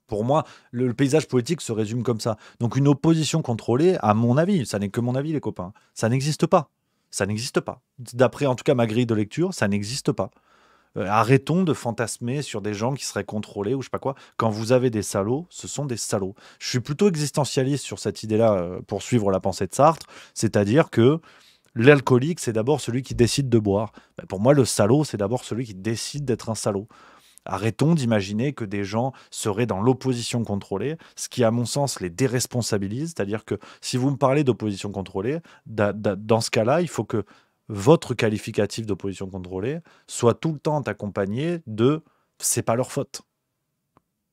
Pour moi, le, le, paysage politique se résume comme ça. Donc une opposition contrôlée, à mon avis, ça n'est que mon avis les copains, ça n'existe pas. Ça n'existe pas. D'après en tout cas ma grille de lecture, ça n'existe pas. Euh, arrêtons de fantasmer sur des gens qui seraient contrôlés ou je sais pas quoi. Quand vous avez des salauds, ce sont des salauds. Je suis plutôt existentialiste sur cette idée-là euh, pour suivre la pensée de Sartre, c'est-à-dire que l'alcoolique, c'est d'abord celui qui décide de boire. Ben, pour moi, le salaud, c'est d'abord celui qui décide d'être un salaud. Arrêtons d'imaginer que des gens seraient dans l'opposition contrôlée, ce qui, à mon sens, les déresponsabilise. C'est-à-dire que si vous me parlez d'opposition contrôlée, dans ce cas-là, il faut que votre qualificatif d'opposition contrôlée soit tout le temps accompagné de c'est pas leur faute.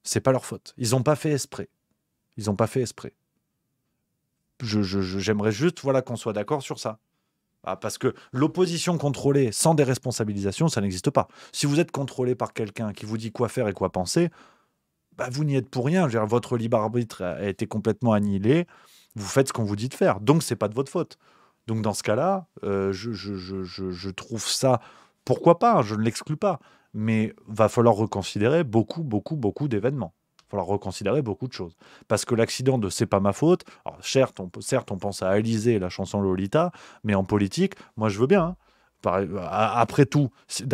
C'est pas leur faute. Ils n'ont pas fait esprit. Ils n'ont pas fait esprit. J'aimerais juste voilà, qu'on soit d'accord sur ça. Ah, parce que l'opposition contrôlée sans déresponsabilisation, ça n'existe pas. Si vous êtes contrôlé par quelqu'un qui vous dit quoi faire et quoi penser, bah, vous n'y êtes pour rien. votre libre arbitre a été complètement annihilé. Vous faites ce qu'on vous dit de faire. Donc, c'est pas de votre faute. Donc dans ce cas-là, euh, je, trouve ça, pourquoi pas, hein, je ne l'exclus pas, mais va falloir reconsidérer beaucoup, beaucoup, beaucoup d'événements. Il va falloir reconsidérer beaucoup de choses. Parce que l'accident de C'est pas ma faute, certes, on, pense à Alizé et la chanson Lolita, mais en politique, moi je veux bien. Hein. Euh, après tout.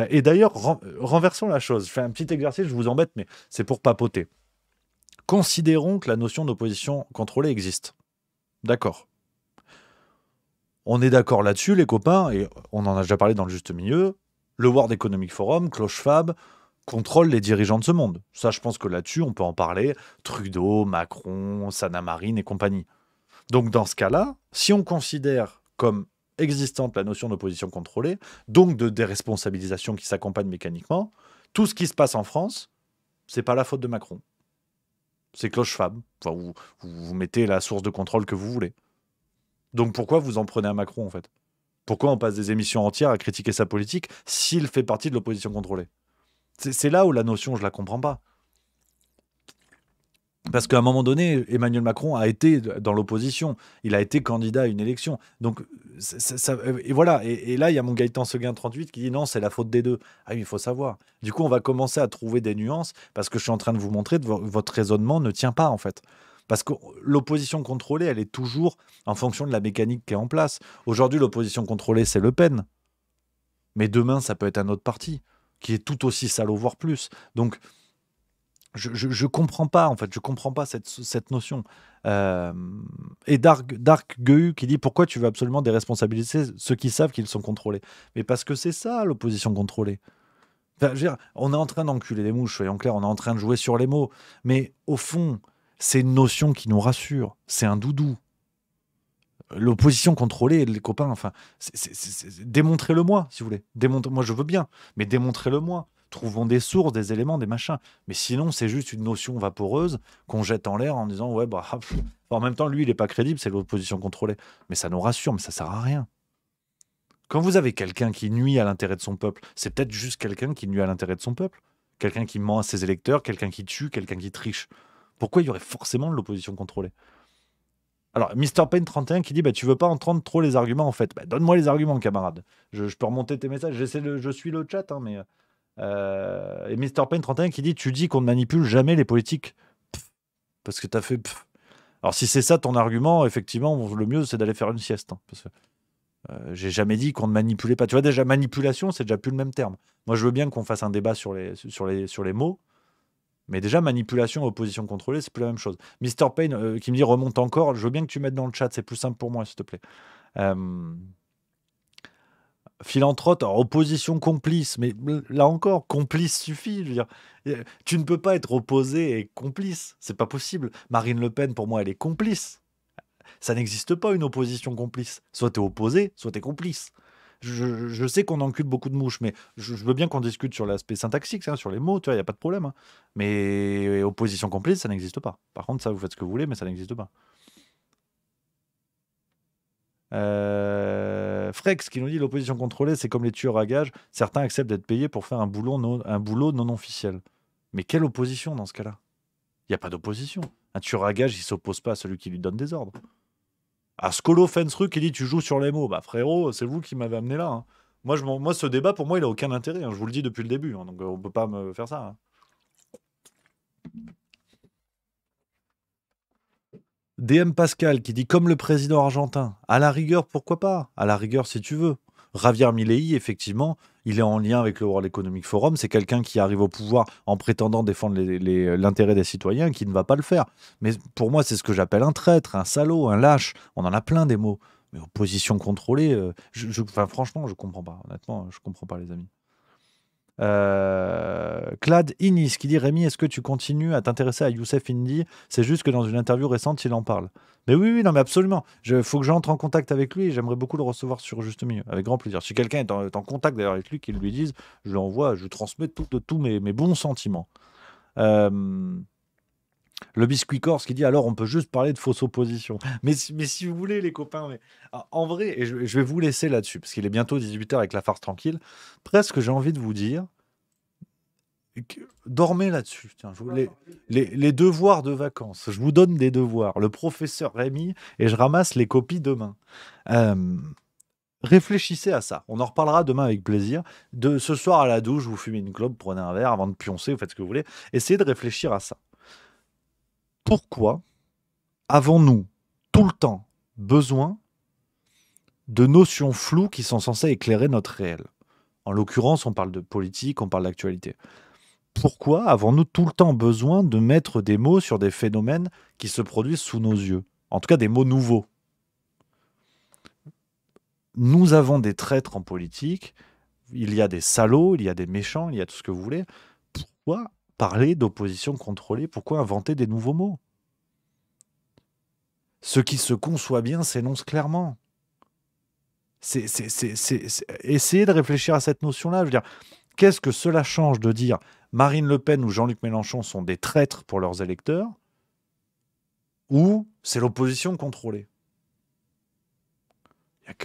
Et d'ailleurs, euh, renversons la chose. Je fais un petit exercice, je vous embête, mais c'est pour papoter. Considérons que la notion d'opposition contrôlée existe. D'accord. On est d'accord là-dessus, les copains, et on en a déjà parlé dans le juste milieu. Le World Economic Forum, ClocheFab, contrôle les dirigeants de ce monde. Ça, je pense que là-dessus, on peut en parler. Trudeau, Macron, Marine et compagnie. Donc, dans ce cas-là, si on considère comme existante la notion d'opposition contrôlée, donc de déresponsabilisation qui s'accompagne mécaniquement, tout ce qui se passe en France, c'est pas la faute de Macron. C'est cloche vous mettez la source de contrôle que vous voulez. Donc pourquoi vous en prenez à Macron en fait Pourquoi on passe des émissions entières à critiquer sa politique s'il fait partie de l'opposition contrôlée C'est là où la notion, je la comprends pas. Parce qu'à un moment donné, Emmanuel Macron a été dans l'opposition. Il a été candidat à une élection. Donc, et voilà. Et, et là, il y a mon Gaëtan Seguin 38 qui dit non, c'est la faute des deux. Ah oui, il faut savoir. Du coup, on va commencer à trouver des nuances parce que je suis en train de vous montrer que votre raisonnement ne tient pas, en fait. Parce que oh, l'opposition contrôlée, elle est toujours en fonction de la mécanique qui est en place. Aujourd'hui, l'opposition contrôlée, c'est Le Pen. Mais demain, ça peut être un autre parti qui est tout aussi salaud, voire plus. Donc, je, je, comprends pas, en fait, je comprends pas cette, notion. Euh, et Dark, Dark qui dit pourquoi tu veux absolument déresponsabiliser ceux qui savent qu'ils sont contrôlés Mais parce que c'est ça l'opposition contrôlée. Enfin, on est en train d'enculer les mouches, soyons clairs, on est en train de jouer sur les mots. Mais au fond, c'est une notion qui nous rassure. C'est un doudou. L'opposition contrôlée, les copains, enfin, démontrez-le-moi, si vous voulez. moi, je veux bien, mais démontrez-le-moi. Trouvons des sources, des éléments, des machins. Mais sinon, c'est juste une notion vaporeuse qu'on jette en l'air en disant, ouais, bah, en même temps, lui, il n'est pas crédible, c'est l'opposition contrôlée. Mais ça nous rassure, mais ça sert à rien. Quand vous avez quelqu'un qui nuit à l'intérêt de son peuple, c'est peut-être juste quelqu'un qui nuit à l'intérêt de son peuple. Quelqu'un qui ment à ses électeurs, quelqu'un qui tue, quelqu'un qui triche pourquoi il y aurait forcément de l'opposition contrôlée alors, Mr. Payne 31 qui dit bah, Tu veux pas entendre trop les arguments en fait bah, Donne-moi les arguments, camarade. Je, peux remonter tes messages. J'essaie je suis le chat, hein, mais. Euh, et Mr. Payne 31 qui dit Tu dis qu'on ne manipule jamais les politiques. parce que tu as fait. Alors, si c'est ça ton argument, effectivement, le mieux, c'est d'aller faire une sieste. Hein, parce que euh, j'ai jamais dit qu'on ne manipulait pas. Tu vois, déjà, manipulation, c'est déjà plus le même terme. Moi, je veux bien qu'on fasse un débat sur les, sur les, sur les mots. Mais déjà, manipulation, opposition contrôlée, c'est plus la même chose. Mr. Payne euh, qui me dit remonte encore, je veux bien que tu mettes dans le chat, c'est plus simple pour moi, s'il te plaît. Euh... Philanthrope, opposition complice, mais là encore, complice suffit. Tu ne peux pas être opposé et complice, c'est pas possible. Marine Le Pen, pour moi, elle est complice. Ça n'existe pas une opposition complice. Soit tu es opposé, soit tu es complice je, sais qu'on encule beaucoup de mouches, mais je, veux bien qu'on discute sur l'aspect syntaxique, hein, sur les mots, il n'y a pas de problème. Hein. Mais opposition complète, ça n'existe pas. Par contre, ça, vous faites ce que vous voulez, mais ça n'existe pas. Euh, Frex qui nous dit l'opposition contrôlée, c'est comme les tueurs à gages. Certains acceptent d'être payés pour faire un boulot non, officiel. Mais quelle opposition dans ce cas-là Il n'y a pas d'opposition. Un tueur à gages, il s'oppose pas à celui qui lui donne des ordres à Scolo fensru qui dit tu joues sur les mots. Bah frérot, c'est vous qui m'avez amené là. Hein. Moi, je, moi, ce débat, pour moi, il n'a aucun intérêt. Hein. Je vous le dis depuis le début. Hein, donc, euh, on peut pas me faire ça. DM Pascal qui dit comme le président argentin, à la rigueur, pourquoi pas À la rigueur, si tu veux. Javier Milei, effectivement, il est en lien avec le World Economic Forum. C'est quelqu'un qui arrive au pouvoir en prétendant défendre l'intérêt des citoyens, qui ne va pas le faire. Mais pour moi, c'est ce que j'appelle un traître, un salaud, un lâche. On en a plein des mots. Mais opposition contrôlée, franchement, euh, je, ne franchement, je comprends pas. Honnêtement, je ne comprends pas, les amis. Euh, Clad Inis qui dit Rémi, est-ce que tu continues à t'intéresser à Youssef Indy C'est juste que dans une interview récente, il en parle. Mais oui, oui, non, mais absolument. Il faut que j'entre en contact avec lui et j'aimerais beaucoup le recevoir sur Juste Mieux avec grand plaisir. Si quelqu'un est, en, contact d'ailleurs avec lui, qu'il lui dise, je l'envoie, je transmets tous mes, bons sentiments. Euh, le biscuit corse qui dit alors on peut juste parler de fausse opposition. Mais, mais si vous voulez, les copains, mais... Ah, en vrai, et je, vais vous laisser là-dessus, parce qu'il est bientôt 18h avec la farce tranquille, presque j'ai envie de vous dire dormez là-dessus. Tiens, les, les, devoirs de vacances, je vous donne des devoirs. Le professeur Rémi, et je ramasse les copies demain. réfléchissez à ça. On en reparlera demain avec plaisir. De ce soir à la douche, vous fumez une clope, prenez un verre avant de pioncer, vous faites ce que vous voulez. Essayez de réfléchir à ça pourquoi avons-nous tout le temps besoin de notions floues qui sont censées éclairer notre réel En l'occurrence, on parle de politique, on parle d'actualité. Pourquoi avons-nous tout le temps besoin de mettre des mots sur des phénomènes qui se produisent sous nos yeux En tout cas, des mots nouveaux. Nous avons des traîtres en politique, il y a des salauds, il y a des méchants, il y a tout ce que vous voulez. Pourquoi parler d'opposition contrôlée Pourquoi inventer des nouveaux mots Ce qui se conçoit bien s'énonce clairement. Essayez de réfléchir à cette notion-là. Je dire, qu'est-ce que cela change de dire Marine Le Pen ou Jean-Luc Mélenchon sont des traîtres pour leurs électeurs ou c'est l'opposition contrôlée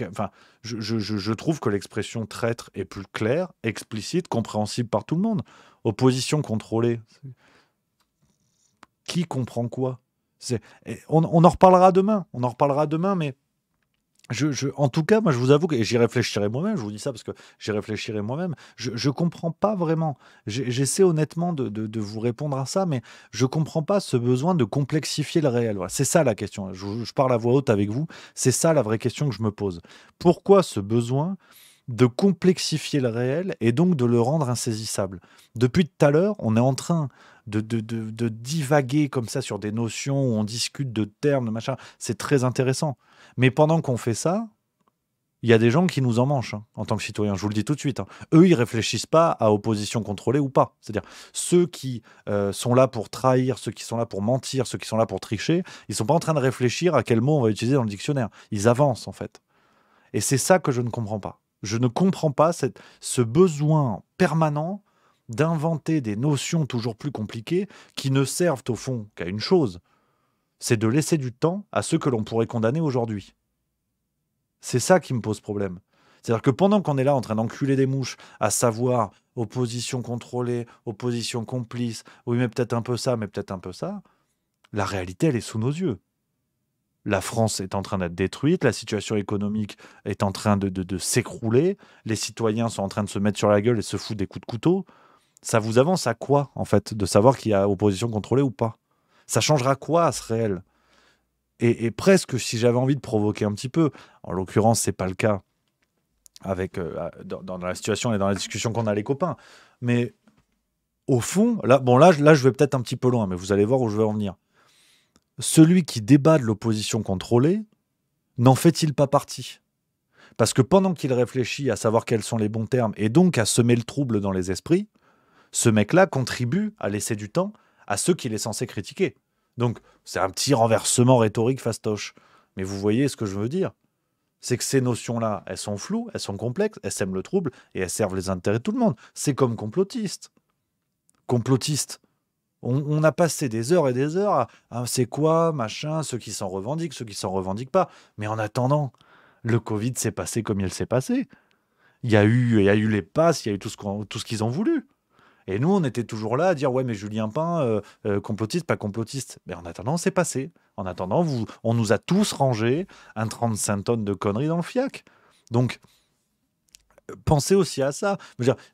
Enfin, je, trouve que l'expression traître est plus claire, explicite, compréhensible par tout le monde. Opposition contrôlée. Qui comprend quoi on, on en reparlera demain. On en reparlera demain, mais en tout cas, moi, je vous avoue que j'y réfléchirai moi-même. Je vous dis ça parce que j'y réfléchirai moi-même. Je, ne comprends pas vraiment. J'essaie honnêtement de, vous répondre à ça, mais je comprends pas ce besoin de complexifier le réel. c'est ça la question. Je, je parle à voix haute avec vous. C'est ça la vraie question que je me pose. Pourquoi ce besoin de complexifier le réel et donc de le rendre insaisissable. Depuis tout à l'heure, on est en train de, divaguer comme ça sur des notions où on discute de termes, machin. C'est très intéressant. Mais pendant qu'on fait ça, il y a des gens qui nous en mangent hein, en tant que citoyens. Je vous le dis tout de suite. Hein. Eux, ils réfléchissent pas à opposition contrôlée ou pas. C'est-à-dire ceux qui euh, sont là pour trahir, ceux qui sont là pour mentir, ceux qui sont là pour tricher, ils sont pas en train de réfléchir à quel mot on va utiliser dans le dictionnaire. Ils avancent en fait. Et c'est ça que je ne comprends pas. Je ne comprends pas cette, ce besoin permanent d'inventer des notions toujours plus compliquées qui ne servent au fond qu'à une chose, c'est de laisser du temps à ceux que l'on pourrait condamner aujourd'hui. C'est ça qui me pose problème. C'est-à-dire que pendant qu'on est là en train d'enculer des mouches, à savoir opposition contrôlée, opposition complice, oui mais peut-être un peu ça, mais peut-être un peu ça, la réalité elle est sous nos yeux. La France est en train d'être détruite, la situation économique est en train de, s'écrouler, les citoyens sont en train de se mettre sur la gueule et se foutent des coups de couteau ça vous avance à quoi, en fait, de savoir qu'il y a opposition contrôlée ou pas Ça changera quoi à ce réel et, presque, si j'avais envie de provoquer un petit peu, en l'occurrence, c'est pas le cas avec euh, dans, la situation et dans la discussion qu'on a les copains. Mais au fond, là, bon, là, là je vais peut-être un petit peu loin, mais vous allez voir où je vais en venir. Celui qui débat de l'opposition contrôlée, n'en fait-il pas partie Parce que pendant qu'il réfléchit à savoir quels sont les bons termes et donc à semer le trouble dans les esprits, ce mec-là contribue à laisser du temps à ceux qu'il est censé critiquer. Donc, c'est un petit renversement rhétorique fastoche. Mais vous voyez ce que je veux dire C'est que ces notions-là, elles sont floues, elles sont complexes, elles sèment le trouble et elles servent les intérêts de tout le monde. C'est comme complotiste. Complotiste. On, a passé des heures et des heures à, c'est quoi, machin, ceux qui s'en revendiquent, ceux qui s'en revendiquent pas. Mais en attendant, le Covid s'est passé comme il s'est passé. Il y, a eu, il y a eu les passes, il y a eu tout ce qu'ils ont voulu. Et nous, on était toujours là à dire ouais, mais Julien Pain, euh, euh, complotiste, pas complotiste. Mais en attendant, c'est passé. En attendant, vous, on nous a tous rangé un 35 tonnes de conneries dans le fiac. Donc, euh, pensez aussi à ça.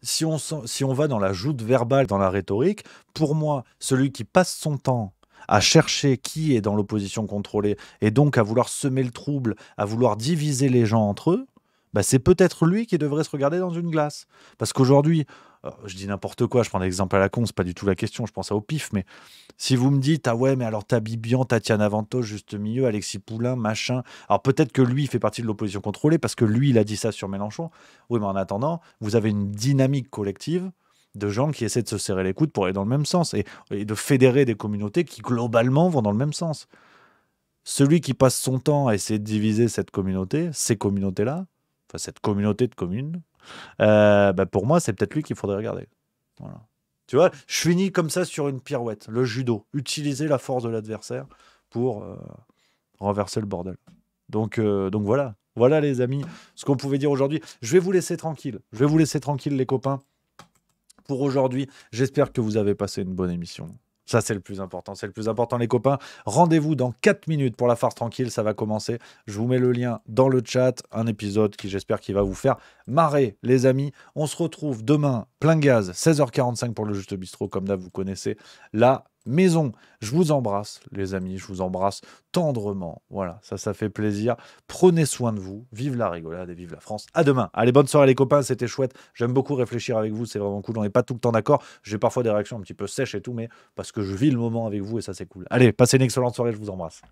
si, on, si on va dans la joute verbale, dans la rhétorique, pour moi, celui qui passe son temps à chercher qui est dans l'opposition contrôlée et donc à vouloir semer le trouble, à vouloir diviser les gens entre eux, bah c'est peut-être lui qui devrait se regarder dans une glace. Parce qu'aujourd'hui, je dis n'importe quoi, je prends l'exemple à la con, c'est pas du tout la question, je pense à au pif, mais si vous me dites, ah ouais, mais alors t'as Bibian, Tatiana Vanto, juste milieu, Alexis Poulain, machin, alors peut-être que lui, il fait partie de l'opposition contrôlée parce que lui, il a dit ça sur Mélenchon. Oui, mais en attendant, vous avez une dynamique collective de gens qui essaient de se serrer les coudes pour aller dans le même sens et, et de fédérer des communautés qui, globalement, vont dans le même sens. Celui qui passe son temps à essayer de diviser cette communauté, ces communautés-là, enfin cette communauté de communes, euh, bah, pour moi, c'est peut-être lui qu'il faudrait regarder. Tu vois, je finis comme ça sur une pirouette, le judo. Utiliser la force de l'adversaire pour euh, renverser le bordel. Donc, euh, donc voilà. Voilà les amis, ce qu'on pouvait dire aujourd'hui. Je vais vous laisser tranquille. Je vais vous laisser tranquille les copains pour aujourd'hui. J'espère que vous avez passé une bonne émission. Ça, c'est le plus important. C'est le plus important, les copains. Rendez-vous dans 4 minutes pour la farce tranquille. Ça va commencer. Je vous mets le lien dans le chat. Un épisode qui, j'espère, qui va vous faire marrer, les amis. On se retrouve demain, plein gaz, 16h45 pour le Juste Bistrot. Comme d'hab, vous connaissez la maison. Je vous embrasse, les amis, je vous embrasse tendrement. Voilà, ça, ça fait plaisir. Prenez soin de vous. Vive la rigolade et vive la France. À demain. Allez, bonne soirée, les copains. C'était chouette. J'aime beaucoup réfléchir avec vous. C'est vraiment cool. On n'est pas tout le temps d'accord. J'ai parfois des réactions un petit peu sèches et tout, mais parce que je vis le moment avec vous et ça, c'est cool. Allez, passez une excellente soirée. Je vous embrasse.